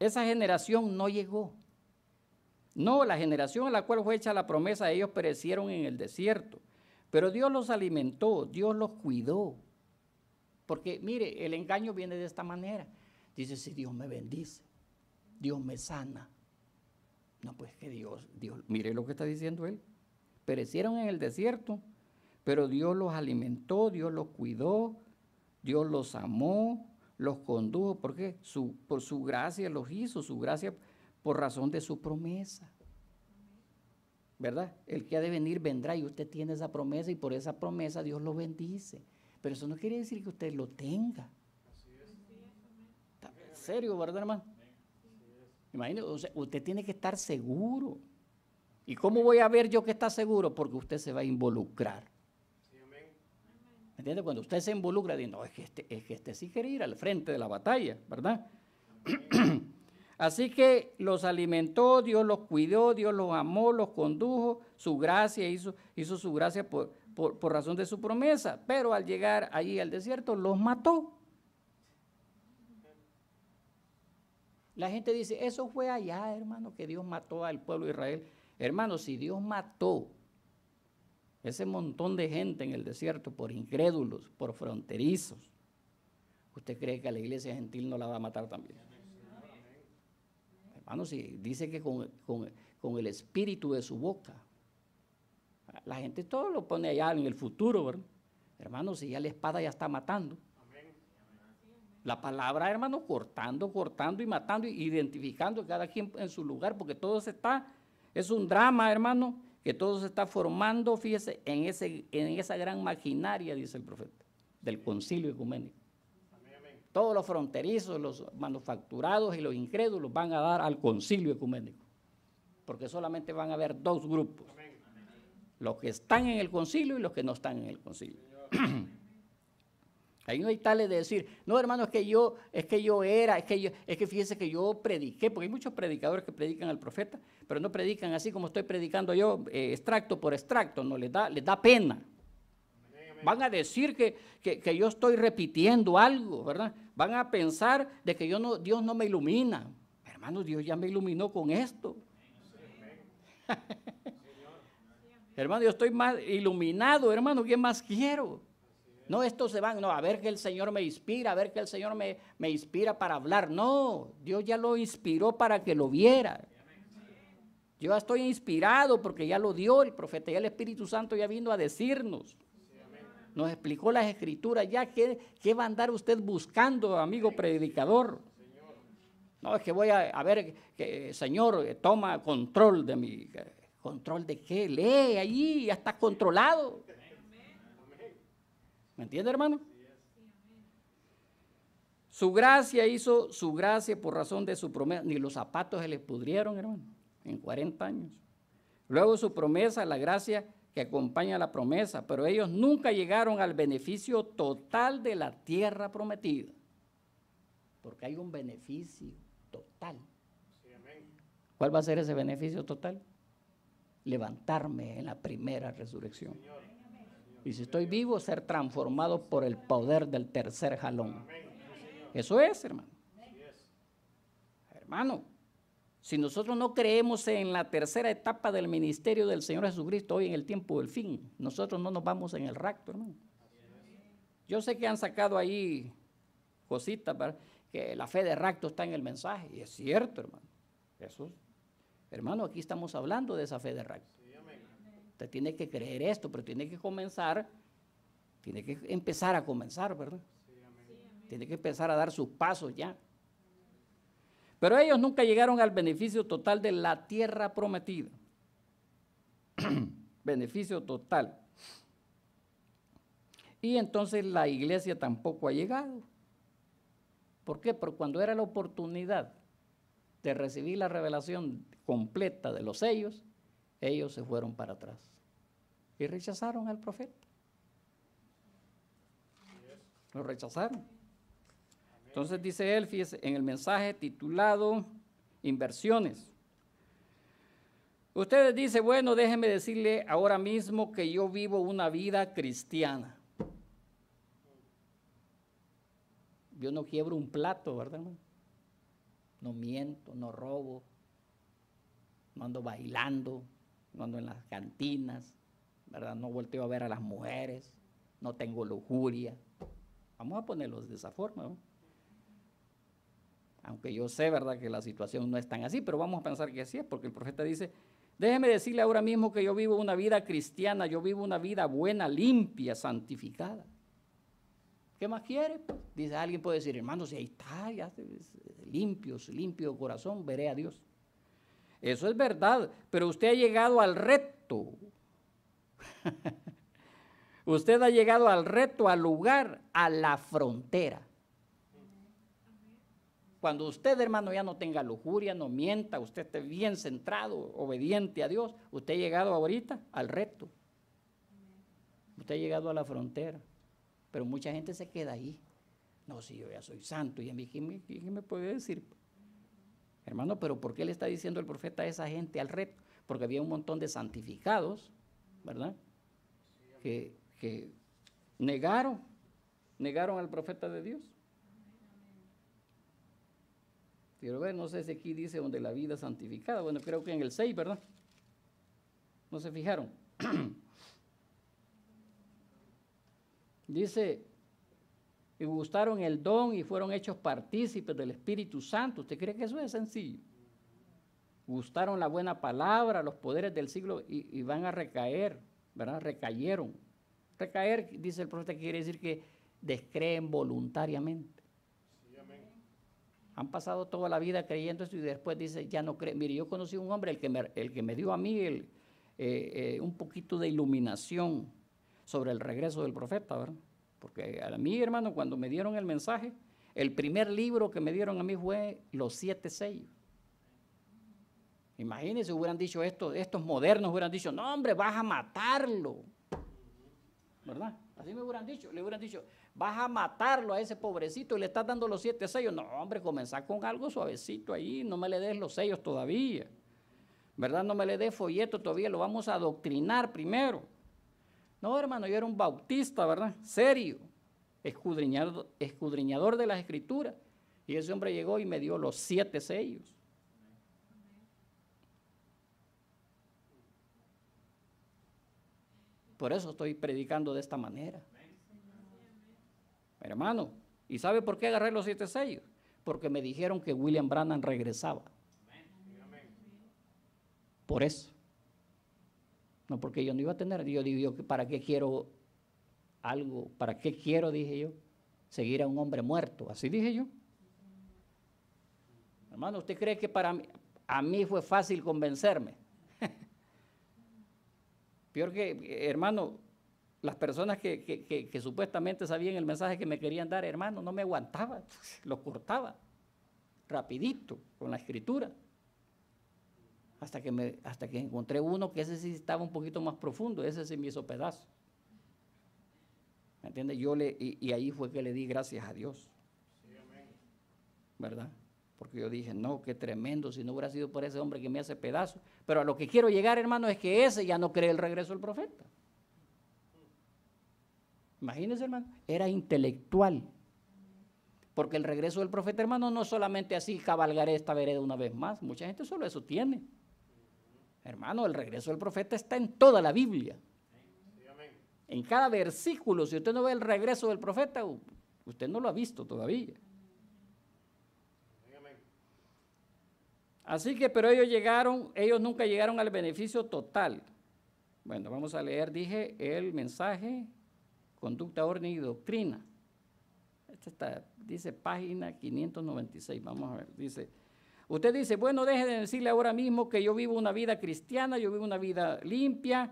Esa generación no llegó. No, la generación a la cual fue hecha la promesa, ellos perecieron en el desierto. Pero Dios los alimentó, Dios los cuidó. Porque mire, el engaño viene de esta manera. Dice, si Dios me bendice, Dios me sana, no, pues que Dios, Dios, mire lo que está diciendo él. Perecieron en el desierto, pero Dios los alimentó, Dios los cuidó, Dios los amó, los condujo. ¿Por qué? Su, por su gracia los hizo, su gracia por razón de su promesa. ¿Verdad? El que ha de venir vendrá y usted tiene esa promesa y por esa promesa Dios lo bendice. Pero eso no quiere decir que usted lo tenga. Así es. ¿Está serio, verdad, hermano? Imagínese, usted tiene que estar seguro. ¿Y cómo voy a ver yo que está seguro? Porque usted se va a involucrar. ¿Me entiende? Cuando usted se involucra, dice, no, es que, este, es que este sí quiere ir al frente de la batalla, ¿verdad? (clears throat) Así que los alimentó, Dios los cuidó, Dios los amó, los condujo, su gracia hizo, hizo su gracia por, por razón de su promesa, pero al llegar allí al desierto los mató. La gente dice, eso fue allá, hermano, que Dios mató al pueblo de Israel. Hermano, si Dios mató ese montón de gente en el desierto por incrédulos, por fronterizos, ¿usted cree que a la iglesia gentil no la va a matar también? Hermano, si dice que con, con el espíritu de su boca, la gente todo lo pone allá en el futuro, ¿verdad? Hermano, si ya la espada ya está matando, la palabra, hermano, cortando, cortando y matando, identificando cada quien en su lugar, porque todo se está, es un drama, hermano, que todo se está formando, fíjese, en, ese, en esa gran maquinaria, dice el profeta, del concilio ecuménico. Todos los fronterizos, los manufacturados y los incrédulos van a dar al concilio ecuménico, porque solamente van a haber dos grupos, los que están en el concilio y los que no están en el concilio. (clears throat) Ahí no hay tales de decir, no hermano, es que yo, es que yo era, es que yo, es que fíjese que yo prediqué, porque hay muchos predicadores que predican al profeta, pero no predican así como estoy predicando yo, eh, extracto por extracto, no les da, da pena. Van a decir que, yo estoy repitiendo algo, ¿verdad? Van a pensar de que yo no, Dios no me ilumina. Hermano, Dios ya me iluminó con esto. (laughs) hermano, yo estoy más iluminado, hermano, ¿qué más quiero? No, estos se van, no, a ver que el Señor me inspira, a ver que el Señor me, inspira para hablar. No, Dios ya lo inspiró para que lo viera. Yo estoy inspirado porque ya lo dio el profeta, ya el Espíritu Santo ya vino a decirnos. Nos explicó las escrituras, ya que, qué va a andar usted buscando, amigo predicador. No, es que voy a, ver, que, Señor, eh, toma control de mi eh, ¿Control de qué? Lee ahí, ya está controlado. ¿Me entiende, hermano? Su gracia hizo su gracia por razón de su promesa. Ni los zapatos se les pudrieron, hermano, en 40 años. Luego su promesa, la gracia que acompaña la promesa, pero ellos nunca llegaron al beneficio total de la tierra prometida, porque hay un beneficio total. ¿Cuál va a ser ese beneficio total? Levantarme en la primera resurrección. Y si estoy vivo, ser transformado por el poder del tercer jalón. Eso es, hermano. Hermano, si nosotros no creemos en la tercera etapa del ministerio del Señor Jesucristo hoy en el tiempo del fin, nosotros no nos vamos en el rapto, hermano. Yo sé que han sacado ahí cositas, para que la fe de rapto está en el mensaje, y es cierto, hermano. Eso, hermano, aquí estamos hablando de esa fe de rapto. Usted tiene que creer esto, pero tiene que comenzar, tiene que empezar a comenzar, ¿verdad? Tiene que empezar a dar sus pasos ya. Pero ellos nunca llegaron al beneficio total de la tierra prometida. (clears throat) beneficio total. Y entonces la iglesia tampoco ha llegado. ¿Por qué? Porque cuando era la oportunidad de recibir la revelación completa de los sellos, ellos se fueron para atrás y rechazaron al profeta. Lo rechazaron. Entonces dice él, en el mensaje titulado Inversiones. Ustedes dicen, bueno, déjenme decirle ahora mismo que yo vivo una vida cristiana. Yo no quiebro un plato, ¿verdad? No miento, no robo, no ando bailando, cuando en las cantinas, ¿verdad? No volteo a ver a las mujeres, no tengo lujuria. Vamos a ponerlos de esa forma, ¿no? Aunque yo sé, ¿verdad?, que la situación no es tan así, pero vamos a pensar que así es, porque el profeta dice, déjeme decirle ahora mismo que yo vivo una vida cristiana, yo vivo una vida buena, limpia, santificada. ¿Qué más quiere? dice, alguien puede decir, hermano, si ahí está, ya, limpios, limpio corazón, veré a Dios. Eso es verdad, pero usted ha llegado al reto. (laughs) usted ha llegado al reto, al lugar, a la frontera. Cuando usted, hermano, ya no tenga lujuria, no mienta, usted esté bien centrado, obediente a Dios, usted ha llegado ahorita al reto. Usted ha llegado a la frontera. Pero mucha gente se queda ahí. No, si yo ya soy santo, ¿y a mí me puede decir? Hermano, pero ¿por qué le está diciendo el profeta a esa gente al reto? Porque había un montón de santificados, ¿verdad? Que, negaron, negaron al profeta de Dios. Quiero ver, no sé si aquí dice donde la vida santificada. Bueno, creo que en el 6, ¿verdad? ¿No se fijaron? (clears throat) dice, y gustaron el don y fueron hechos partícipes del Espíritu Santo. ¿Usted cree que eso es sencillo? Gustaron la buena palabra, los poderes del siglo y, van a recaer, ¿verdad? Recayeron. Recaer, dice el profeta, quiere decir que descreen voluntariamente. Sí, amén. Han pasado toda la vida creyendo esto y después dice, ya no creen. Mire, yo conocí a un hombre, el que me, el que me dio a mí eh, eh, un poquito de iluminación sobre el regreso del profeta, ¿verdad? Porque a mí, hermano, cuando me dieron el mensaje, el primer libro que me dieron a mí fue Los Siete Sellos. Imagínense, hubieran dicho esto, estos modernos hubieran dicho, no hombre, vas a matarlo. ¿Verdad? Así me hubieran dicho, le hubieran dicho, vas a matarlo a ese pobrecito y le estás dando los siete sellos. No, hombre, comenzá con algo suavecito ahí, no me le des los sellos todavía. ¿Verdad? No me le des folleto todavía, lo vamos a adoctrinar primero. No, hermano, yo era un bautista, ¿verdad? Serio, escudriñador, de las escrituras. Y ese hombre llegó y me dio los siete sellos. Por eso estoy predicando de esta manera. Hermano, ¿y sabe por qué agarré los siete sellos? Porque me dijeron que William Brannan regresaba. Por eso. No, porque yo no iba a tener. Yo digo, ¿para qué quiero algo? ¿Para qué quiero, dije yo, seguir a un hombre muerto? Así dije yo. Hermano, ¿usted cree que para mí, a mí fue fácil convencerme? (laughs) Peor que, hermano, las personas que, que, supuestamente sabían el mensaje que me querían dar, hermano, no me aguantaba, (laughs) lo cortaba rapidito con la escritura hasta que, hasta que encontré uno que ese sí estaba un poquito más profundo, ese sí me hizo pedazo. ¿Me entiendes? Yo le, y, ahí fue que le di gracias a Dios. ¿Verdad? Porque yo dije, no, qué tremendo, si no hubiera sido por ese hombre que me hace pedazo. Pero a lo que quiero llegar, hermano, es que ese ya no cree el regreso del profeta. Imagínense, hermano, era intelectual. Porque el regreso del profeta, hermano, no solamente así cabalgaré esta vereda una vez más. Mucha gente solo eso tiene. Hermano, el regreso del profeta está en toda la Biblia. En cada versículo, si usted no ve el regreso del profeta, usted no lo ha visto todavía. Así que, pero ellos llegaron, ellos nunca llegaron al beneficio total. Bueno, vamos a leer, dije, el mensaje, conducta, orden y doctrina. Esta está, dice página 596, vamos a ver, dice. Usted dice, bueno, deje de decirle ahora mismo que yo vivo una vida cristiana, yo vivo una vida limpia,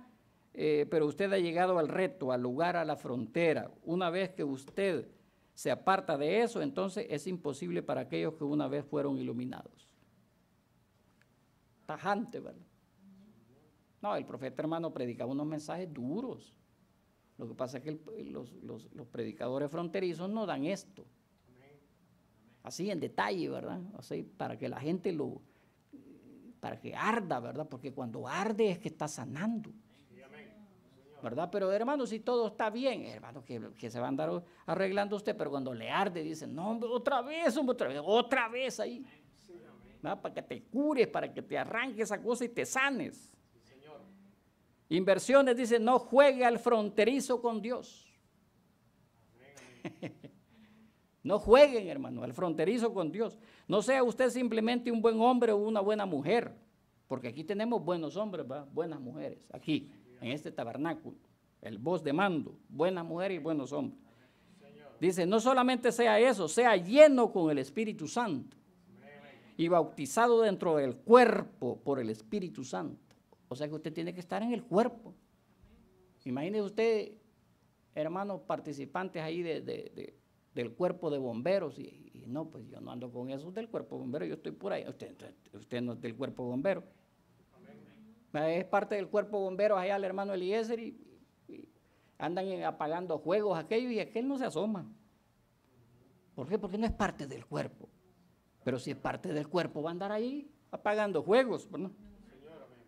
eh, pero usted ha llegado al reto, al lugar, a la frontera. Una vez que usted se aparta de eso, entonces es imposible para aquellos que una vez fueron iluminados. Tajante, ¿verdad? No, el profeta hermano predicaba unos mensajes duros. Lo que pasa es que los predicadores fronterizos no dan esto así en detalle, ¿verdad? Así para que la gente lo, para que arda, ¿verdad? Porque cuando arde es que está sanando. ¿Verdad? Pero hermano, si todo está bien, hermano, que, se va a andar arreglando usted, pero cuando le arde, dice, no, otra vez, otra vez, otra vez ahí. Para que te cures, para que te arranque esa cosa y te sanes. Inversiones dice, no juegue al fronterizo con Dios. (laughs) No jueguen, hermano, al fronterizo con Dios. No sea usted simplemente un buen hombre o una buena mujer, porque aquí tenemos buenos hombres, buenas mujeres, aquí, en este tabernáculo, el voz de mando, buenas mujeres y buenos hombres. Dice, no solamente sea eso, sea lleno con el Espíritu Santo y bautizado dentro del cuerpo por el Espíritu Santo. O sea que usted tiene que estar en el cuerpo. Imagínese usted, hermanos participantes ahí de del cuerpo de bomberos. Y, no, pues yo no ando con esos del cuerpo de bomberos, yo estoy por ahí. Usted, usted no es del cuerpo de eh, Es parte del cuerpo de bomberos allá el hermano Eliezer y, andan apagando juegos aquellos y aquel no se asoma. ¿Por qué? Porque no es parte del cuerpo. Pero si es parte del cuerpo, va a andar ahí apagando juegos.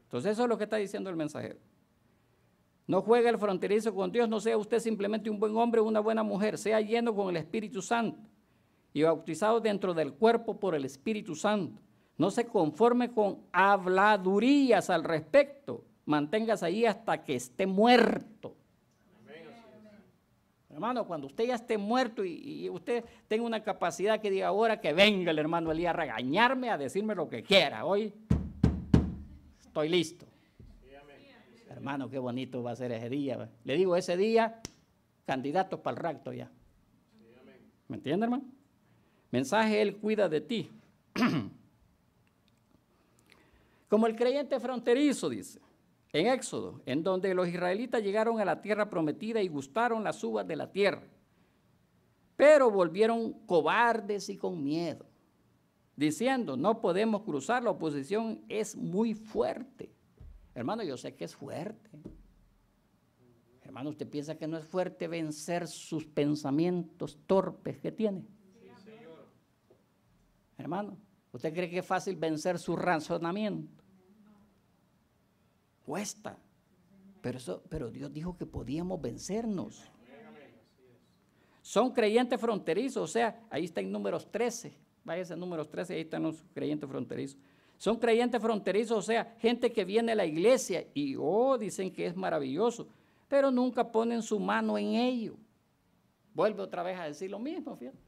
Entonces eso es lo que está diciendo el mensajero. No juegue el fronterizo con Dios, no sea usted simplemente un buen hombre o una buena mujer, sea lleno con el Espíritu Santo y bautizado dentro del cuerpo por el Espíritu Santo. No se conforme con habladurías al respecto. Manténgase ahí hasta que esté muerto. Hermano, cuando usted ya esté muerto y, usted tenga una capacidad que diga ahora que venga el hermano Elías a regañarme, a decirme lo que quiera, hoy estoy listo. Hermano, qué bonito va a ser ese día. Pues. Le digo, ese día, candidatos para el rapto ya. ¿Me entiendes hermano? Mensaje, Él cuida de ti. (clears throat) Como el creyente fronterizo, dice, en Éxodo, en donde los israelitas llegaron a la tierra prometida y gustaron las uvas de la tierra, pero volvieron cobardes y con miedo, diciendo, no podemos cruzar, la oposición es muy fuerte. Hermano, yo sé que es fuerte. Hermano, ¿usted piensa que no es fuerte vencer sus pensamientos torpes que tiene? señor. Hermano, ¿usted cree que es fácil vencer su razonamiento? Cuesta. Pero, pero Dios dijo que podíamos vencernos. Son creyentes fronterizos, o sea, ahí está en números 13. Vaya a números 13, ahí están los creyentes fronterizos. Son creyentes fronterizos, o sea, gente que viene a la iglesia y, oh, dicen que es maravilloso, pero nunca ponen su mano en ello. Vuelve otra vez a decir lo mismo, fíjate.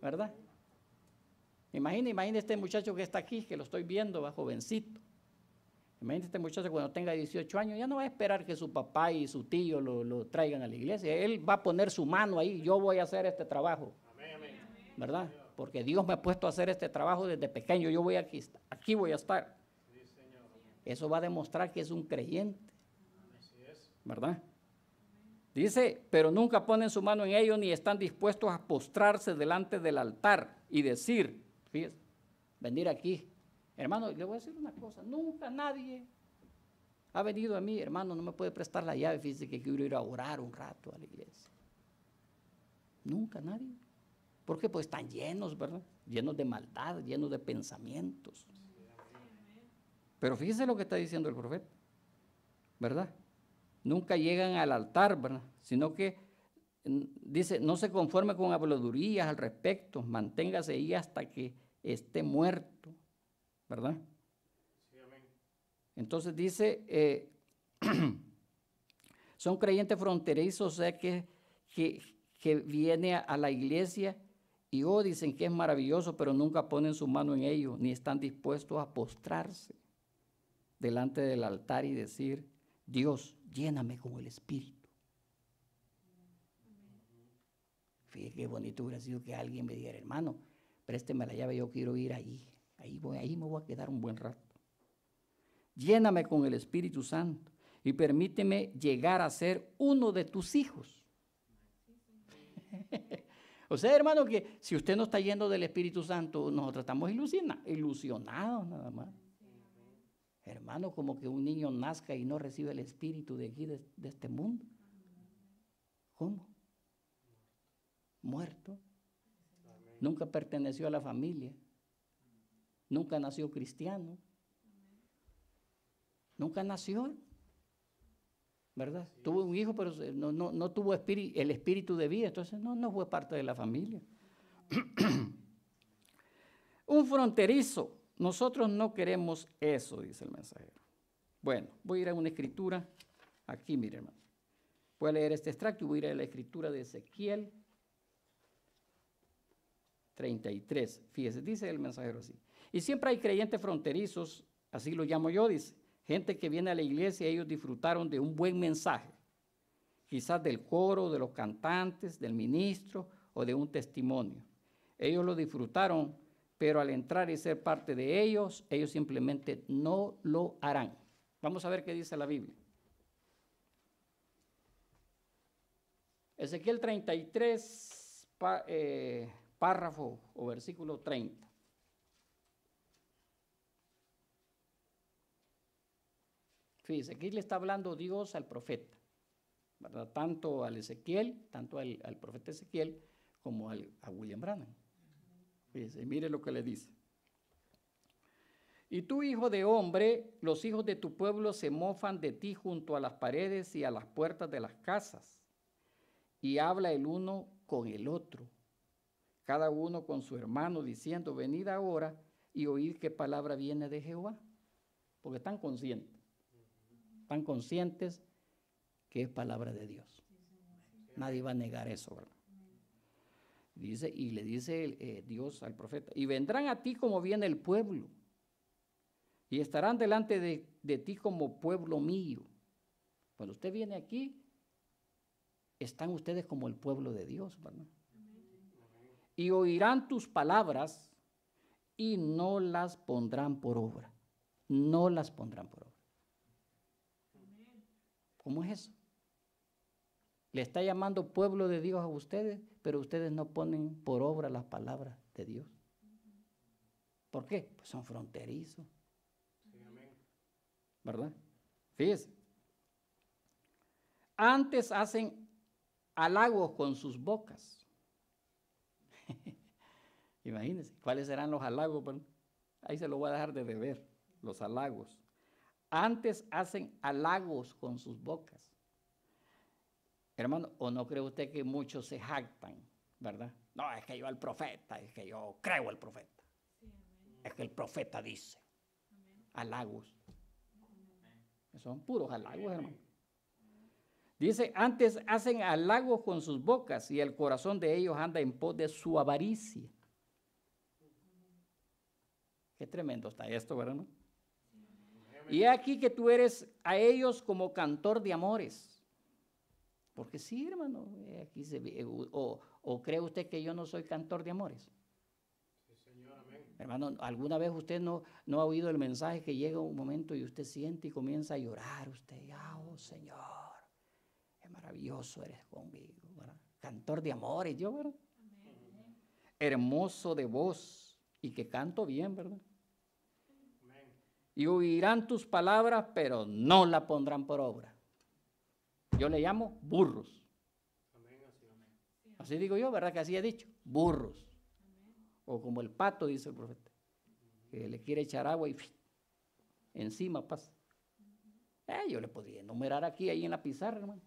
¿Verdad? Imagina, imagina este muchacho que está aquí, que lo estoy viendo, va jovencito. Imagina este muchacho cuando tenga 18 años, ya no va a esperar que su papá y su tío lo, lo traigan a la iglesia. Él va a poner su mano ahí, yo voy a hacer este trabajo. Amén, amén. ¿Verdad? porque Dios me ha puesto a hacer este trabajo desde pequeño, yo voy aquí, aquí voy a estar. Eso va a demostrar que es un creyente. ¿Verdad? Dice, pero nunca ponen su mano en ellos ni están dispuestos a postrarse delante del altar y decir, fíjese, venir aquí. Hermano, le voy a decir una cosa, nunca nadie ha venido a mí, hermano, no me puede prestar la llave, fíjese que quiero ir a orar un rato a la iglesia. Nunca nadie. Porque Pues están llenos, ¿verdad? Llenos de maldad, llenos de pensamientos. Pero fíjese lo que está diciendo el profeta, ¿verdad? Nunca llegan al altar, ¿verdad? Sino que mm, dice, no se conforme con habladurías al respecto, manténgase ahí hasta que esté muerto, ¿verdad? Entonces dice, eh, (clears throat) son creyentes fronterizos, o sea que, que, viene a la iglesia y oh, dicen que es maravilloso, pero nunca ponen su mano en ello, ni están dispuestos a postrarse delante del altar y decir, Dios, lléname con el Espíritu. Fíjate qué bonito hubiera sido que alguien me dijera, hermano, présteme la llave, yo quiero ir ahí. Ahí, voy, ahí me voy a quedar un buen rato. Lléname con el Espíritu Santo y permíteme llegar a ser uno de tus hijos. (laughs) O sea, hermano, que si usted no está yendo del Espíritu Santo, nosotros estamos ilusionados nada más. Hermano, como que un niño nazca y no recibe el Espíritu de aquí, de, de este mundo. ¿Cómo? Muerto. Nunca perteneció a la familia. Nunca nació cristiano. Nunca nació. ¿verdad? Tuvo un hijo, pero no, tuvo el espíritu de vida, entonces no, no fue parte de la familia. (clears throat) un fronterizo. Nosotros no queremos eso, dice el mensajero. Bueno, voy a ir a una escritura. Aquí, mire, hermano. Voy a leer este extracto y voy a ir a la escritura de Ezequiel 33. Fíjese, dice el mensajero así. Y siempre hay creyentes fronterizos, así lo llamo yo, dice, Gente que viene a la iglesia, ellos disfrutaron de un buen mensaje, quizás del coro, de los cantantes, del ministro o de un testimonio. Ellos lo disfrutaron, pero al entrar y ser parte de ellos, ellos simplemente no lo harán. Vamos a ver qué dice la Biblia. Ezequiel 33, eh, párrafo o versículo 30. Fíjese, aquí le está hablando Dios al profeta, Tanto al Ezequiel, tanto al, profeta Ezequiel, como al, a William Branham. Fíjese, mire lo que le dice. Y tú, hijo de hombre, los hijos de tu pueblo se mofan de ti junto a las paredes y a las puertas de las casas. Y habla el uno con el otro, cada uno con su hermano, diciendo, venid ahora y oíd qué palabra viene de Jehová. Porque están conscientes conscientes que es palabra de Dios. Nadie va a negar eso, Dice, y le dice eh, Dios al profeta, y vendrán a ti como viene el pueblo, y estarán delante de, ti como pueblo mío. Cuando usted viene aquí, están ustedes como el pueblo de Dios, Y oirán tus palabras y no las pondrán por obra. No las pondrán por obra. ¿Cómo es eso? Le está llamando pueblo de Dios a ustedes, pero ustedes no ponen por obra las palabras de Dios. ¿Por qué? Pues son fronterizos. ¿Verdad? Fíjese. Antes hacen halagos con sus bocas. (laughs) Imagínense, ¿cuáles serán los halagos? ahí se lo voy a dejar de beber, los halagos. Antes hacen halagos con sus bocas. Hermano, ¿o no cree usted que muchos se jactan, verdad? No, es que yo al profeta, es que yo creo al profeta. es que el profeta dice. Halagos. Son puros halagos, hermano. Dice, antes hacen halagos con sus bocas y el corazón de ellos anda en pos de su avaricia. Qué tremendo está esto, ¿verdad? Y he aquí que tú eres a ellos como cantor de amores. Porque sí, hermano, aquí o, cree usted que yo no soy cantor de amores. Hermano, ¿alguna vez usted no, no ha oído el mensaje que llega un momento y usted siente y comienza a llorar? Usted, oh, Señor, qué maravilloso eres conmigo, ¿verdad? Cantor de amores, yo, ¿verdad? Hermoso de voz y que canto bien, ¿verdad? y oirán tus palabras, pero no la pondrán por obra. Yo le llamo burros. Así digo yo, ¿verdad que así he dicho? Burros. O como el pato, dice el profeta, que le quiere echar agua y encima pasa. Eh, yo le podría enumerar aquí, ahí en la pizarra, hermano.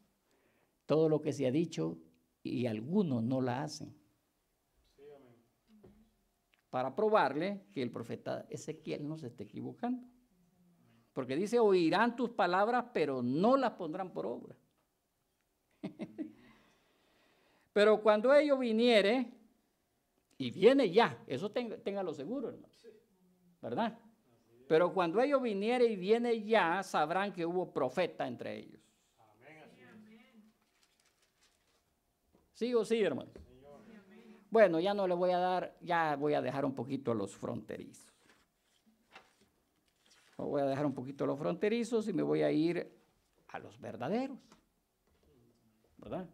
Todo lo que se ha dicho y algunos no la hacen. Para probarle que el profeta Ezequiel no se está equivocando. Porque dice, oirán tus palabras, pero no las pondrán por obra. (laughs) pero cuando ellos viniere, y viene ya, eso tenga téngalo seguro, hermano. ¿Verdad? Pero cuando ellos viniere y viene ya, sabrán que hubo profeta entre ellos. ¿Sí o sí, hermano? Bueno, ya no le voy a dar, ya voy a dejar un poquito a los fronterizos voy a dejar un poquito los fronterizos y me voy a ir a los verdaderos. ¿Verdad?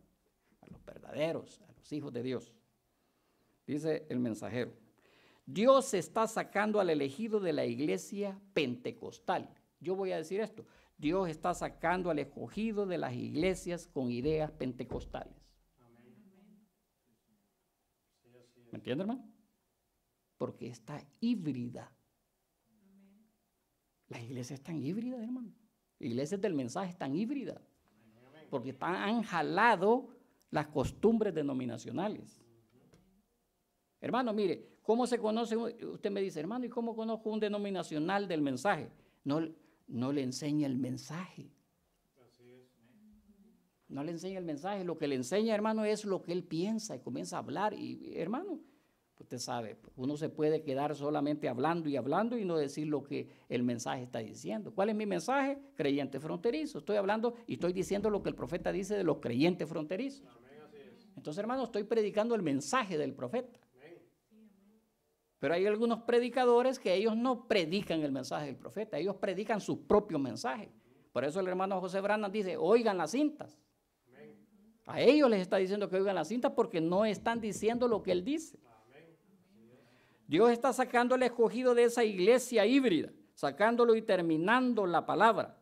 A los verdaderos, a los hijos de Dios. Dice el mensajero. Dios está sacando al elegido de la iglesia pentecostal. Yo voy a decir esto. Dios está sacando al escogido de las iglesias con ideas pentecostales. ¿Me entiendes, hermano? Porque está híbrida las iglesias están híbridas, hermano. Iglesias del mensaje están híbridas. Porque han jalado las costumbres denominacionales. Hermano, mire, ¿cómo se conoce? Usted me dice, hermano, ¿y cómo conozco un denominacional del mensaje? No, no le enseña el mensaje. No le enseña el mensaje. Lo que le enseña, hermano, es lo que él piensa y comienza a hablar. Y, hermano, pues, usted sabe, uno se puede quedar solamente hablando y hablando y no decir lo que el mensaje está diciendo. ¿Cuál es mi mensaje? Creyente fronterizo. Estoy hablando y estoy diciendo lo que el profeta dice de los creyentes fronterizos. Entonces, hermano, estoy predicando el mensaje del profeta. Pero hay algunos predicadores que ellos no predican el mensaje del profeta, ellos predican su propio mensaje. Por eso el hermano José Brana dice, oigan las cintas. A ellos les está diciendo que oigan las cintas porque no están diciendo lo que él dice. Dios está sacando el escogido de esa iglesia híbrida, sacándolo y terminando la palabra,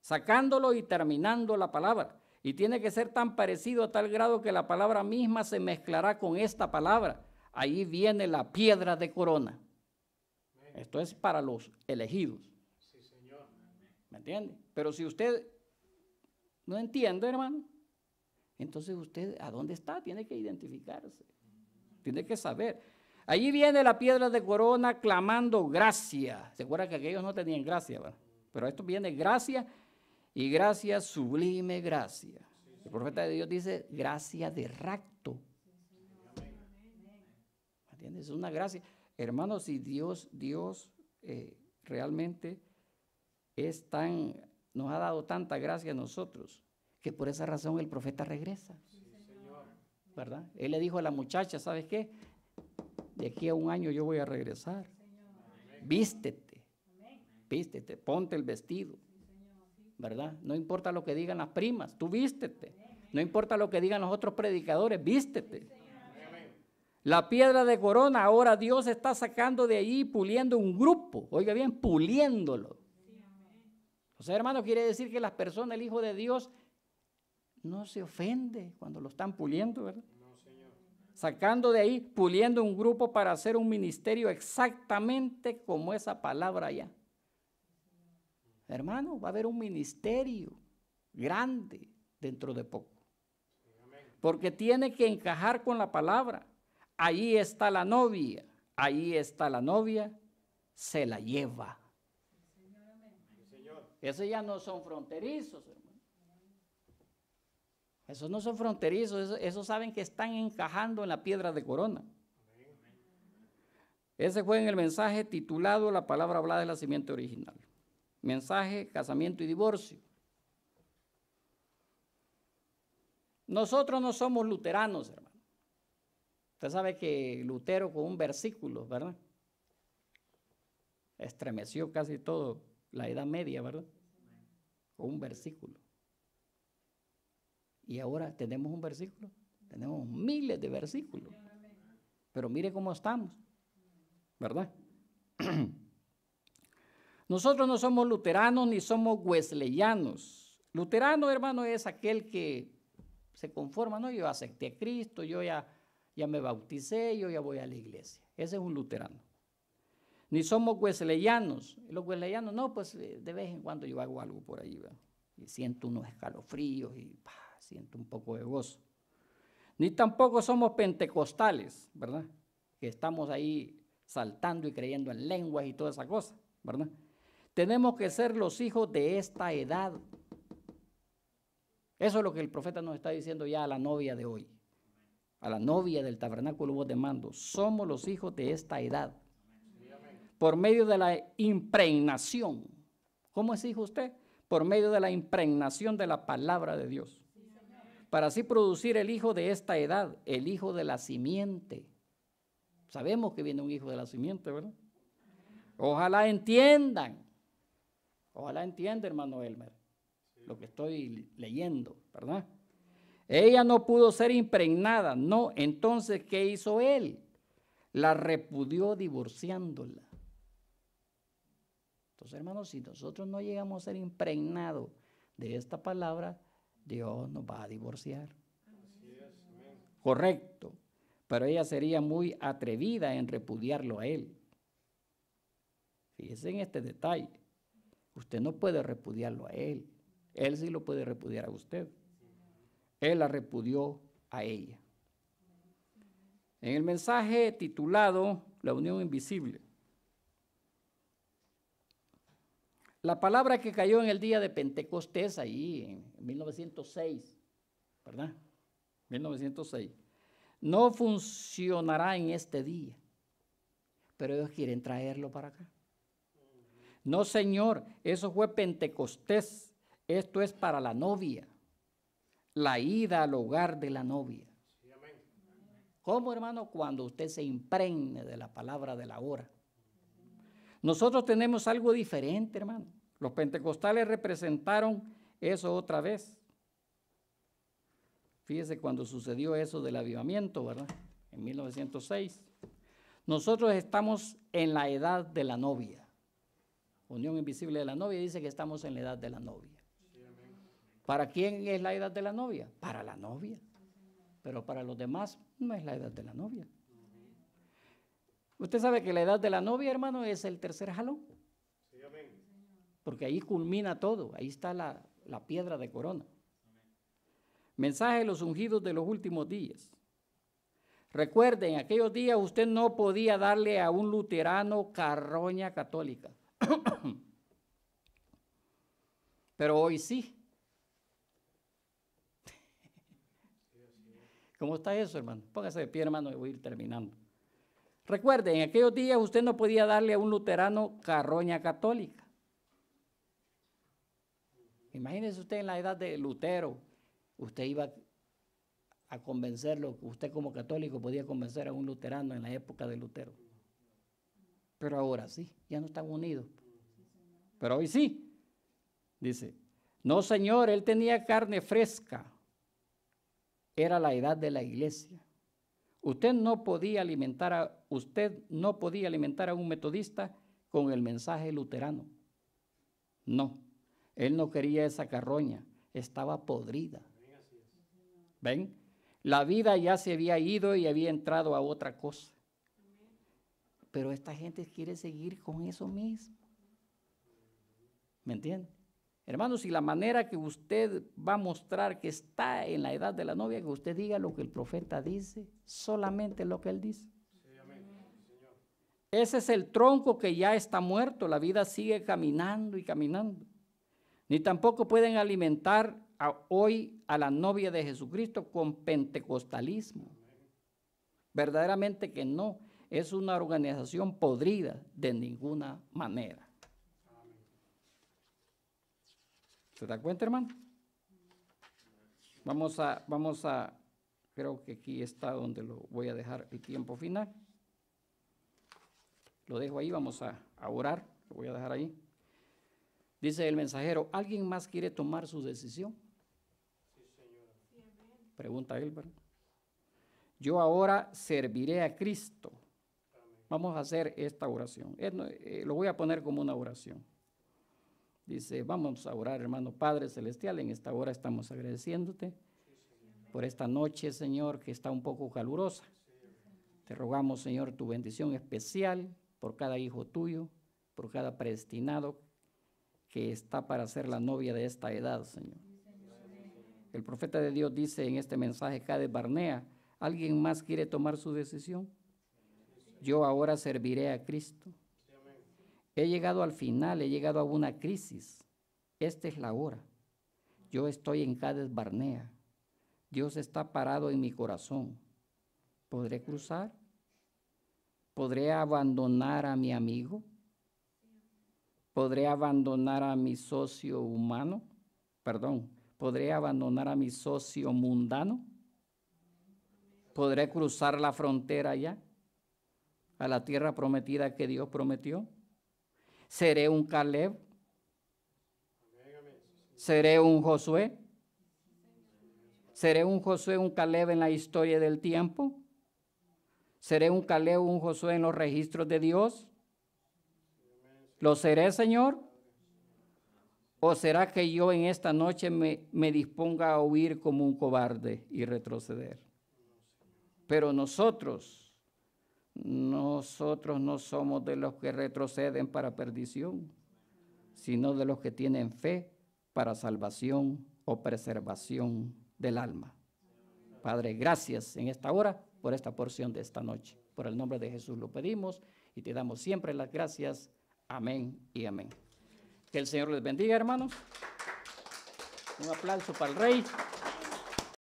sacándolo y terminando la palabra. Y tiene que ser tan parecido a tal grado que la palabra misma se mezclará con esta palabra. Ahí viene la piedra de corona. Esto es para los elegidos. Sí, señor. ¿Me entiende? Pero si usted no entiende, hermano, entonces usted, ¿a dónde está? Tiene que identificarse. Tiene que saber. Allí viene la piedra de corona clamando gracia. ¿Se acuerda que aquellos no tenían gracia? ¿verdad? Pero esto viene gracia y gracia, sublime gracia. El profeta de Dios dice gracia de rapto. ¿Entiendes? Es una gracia. Hermanos, si Dios, Dios eh, realmente es tan, nos ha dado tanta gracia a nosotros, que por esa razón el profeta regresa. ¿Verdad? Él le dijo a la muchacha, ¿sabes qué? de aquí a un año yo voy a regresar. Vístete, vístete, ponte el vestido, ¿verdad? No importa lo que digan las primas, tú vístete. No importa lo que digan los otros predicadores, vístete. La piedra de corona, ahora Dios está sacando de allí, puliendo un grupo. Oiga bien, puliéndolo. O sea, hermano, quiere decir que las personas, el Hijo de Dios, no se ofende cuando lo están puliendo, ¿verdad? sacando de ahí, puliendo un grupo para hacer un ministerio exactamente como esa palabra allá. Hermano, va a haber un ministerio grande dentro de poco. Porque tiene que encajar con la palabra. Ahí está la novia, ahí está la novia, se la lleva. Esos ya no son fronterizos, hermano. Esos no son fronterizos, esos, saben que están encajando en la piedra de corona. Ese fue en el mensaje titulado La palabra hablada del nacimiento original. Mensaje, casamiento y divorcio. Nosotros no somos luteranos, hermano. Usted sabe que Lutero con un versículo, ¿verdad? Estremeció casi todo la Edad Media, ¿verdad? Con un versículo. Y ahora tenemos un versículo, tenemos miles de versículos. Pero mire cómo estamos, ¿verdad? (clears throat) Nosotros no somos luteranos ni somos wesleyanos. Luterano, hermano, es aquel que se conforma, no, yo acepté a Cristo, yo ya, ya me bauticé, yo ya voy a la iglesia. Ese es un luterano. Ni somos wesleyanos. Los wesleyanos, no, pues eh, de vez en cuando yo hago algo por ahí, ¿verdad? y siento unos escalofríos y... ¡pah! siento un poco de gozo. Ni tampoco somos pentecostales, ¿verdad? Que estamos ahí saltando y creyendo en lenguas y toda esa cosa, ¿verdad? Tenemos que ser los hijos de esta edad. Eso es lo que el profeta nos está diciendo ya a la novia de hoy, a la novia del tabernáculo vos de mando. Somos los hijos de esta edad. Por medio de la impregnación. ¿Cómo es hijo usted? Por medio de la impregnación de la palabra de Dios para así producir el hijo de esta edad, el hijo de la simiente. Sabemos que viene un hijo de la simiente, ¿verdad? Ojalá entiendan, ojalá entienda, hermano Elmer, lo que estoy leyendo, ¿verdad? Ella no pudo ser impregnada, no, entonces, ¿qué hizo él? La repudió divorciándola. Entonces, hermanos, si nosotros no llegamos a ser impregnados de esta palabra, Dios nos va a divorciar. Correcto. Pero ella sería muy atrevida en repudiarlo a él. Fíjese en este detalle. Usted no puede repudiarlo a él. Él sí lo puede repudiar a usted. Él la repudió a ella. En el mensaje titulado La unión invisible, La palabra que cayó en el día de Pentecostés, ahí en 1906, ¿verdad? 1906, no funcionará en este día, pero ellos quieren traerlo para acá. No, Señor, eso fue Pentecostés, esto es para la novia, la ida al hogar de la novia. ¿Cómo, hermano? Cuando usted se impregne de la palabra de la hora nosotros tenemos algo diferente, hermano. Los pentecostales representaron eso otra vez. Fíjese cuando sucedió eso del avivamiento, ¿verdad? En 1906. Nosotros estamos en la edad de la novia. Unión Invisible de la Novia dice que estamos en la edad de la novia. ¿Para quién es la edad de la novia? Para la novia. Pero para los demás no es la edad de la novia. Usted sabe que la edad de la novia, hermano, es el tercer jalón. Porque ahí culmina todo, ahí está la, piedra de corona. Mensaje de los ungidos de los últimos días. Recuerden, aquellos días usted no podía darle a un luterano carroña católica. (coughs) Pero hoy sí. (laughs) ¿Cómo está eso, hermano? Póngase de pie, hermano, y voy a ir terminando. Recuerde, en aquellos días usted no podía darle a un luterano carroña católica. Imagínese usted en la edad de Lutero, usted iba a convencerlo, usted como católico podía convencer a un luterano en la época de Lutero. Pero ahora sí, ya no están unidos. Pero hoy sí, dice, no señor, él tenía carne fresca, era la edad de la iglesia. Usted no podía alimentar a, usted no podía alimentar a un metodista con el mensaje luterano. No, él no quería esa carroña, estaba podrida. ¿Ven? La vida ya se había ido y había entrado a otra cosa. Pero esta gente quiere seguir con eso mismo. ¿Me entiendes? Hermanos, y la manera que usted va a mostrar que está en la edad de la novia, que usted diga lo que el profeta dice, solamente lo que él dice. Ese es el tronco que ya está muerto, la vida sigue caminando y caminando. Ni tampoco pueden alimentar hoy a la novia de Jesucristo con pentecostalismo. Verdaderamente que no, es una organización podrida de ninguna manera. ¿Se da cuenta, hermano? Vamos a, vamos a, creo que aquí está donde lo voy a dejar el tiempo final. Lo dejo ahí, vamos a, orar, lo voy a dejar ahí. Dice el mensajero, ¿alguien más quiere tomar su decisión? Sí, Pregunta él, Yo ahora serviré a Cristo. Vamos a hacer esta oración. Eh, lo voy a poner como una oración. Dice, vamos a orar, hermano Padre Celestial, en esta hora estamos agradeciéndote por esta noche, Señor, que está un poco calurosa. Te rogamos, Señor, tu bendición especial por cada hijo tuyo, por cada predestinado que está para ser la novia de esta edad, Señor. El profeta de Dios dice en este mensaje, de Barnea, ¿alguien más quiere tomar su decisión? Yo ahora serviré a Cristo He llegado al final, he llegado a una crisis. Esta es la hora. Yo estoy en Cádiz, Barnea. Dios está parado en mi corazón. ¿Podré cruzar? ¿Podré abandonar a mi amigo? ¿Podré abandonar a mi socio humano? Perdón, ¿podré abandonar a mi socio mundano? ¿Podré cruzar la frontera ya? A la tierra prometida que Dios prometió seré un Caleb, seré un Josué, seré un Josué, un Caleb en la historia del tiempo, seré un Caleb, un Josué en los registros de Dios. ¿Lo seré, Señor? ¿O será que yo en esta noche me, me, disponga a huir como un cobarde y retroceder? Pero nosotros nosotros no somos de los que retroceden para perdición, sino de los que tienen fe para salvación o preservación del alma. Padre, gracias en esta hora por esta porción de esta noche. Por el nombre de Jesús lo pedimos y te damos siempre las gracias. Amén y amén. Que el Señor les bendiga, hermanos. Un aplauso para el Rey.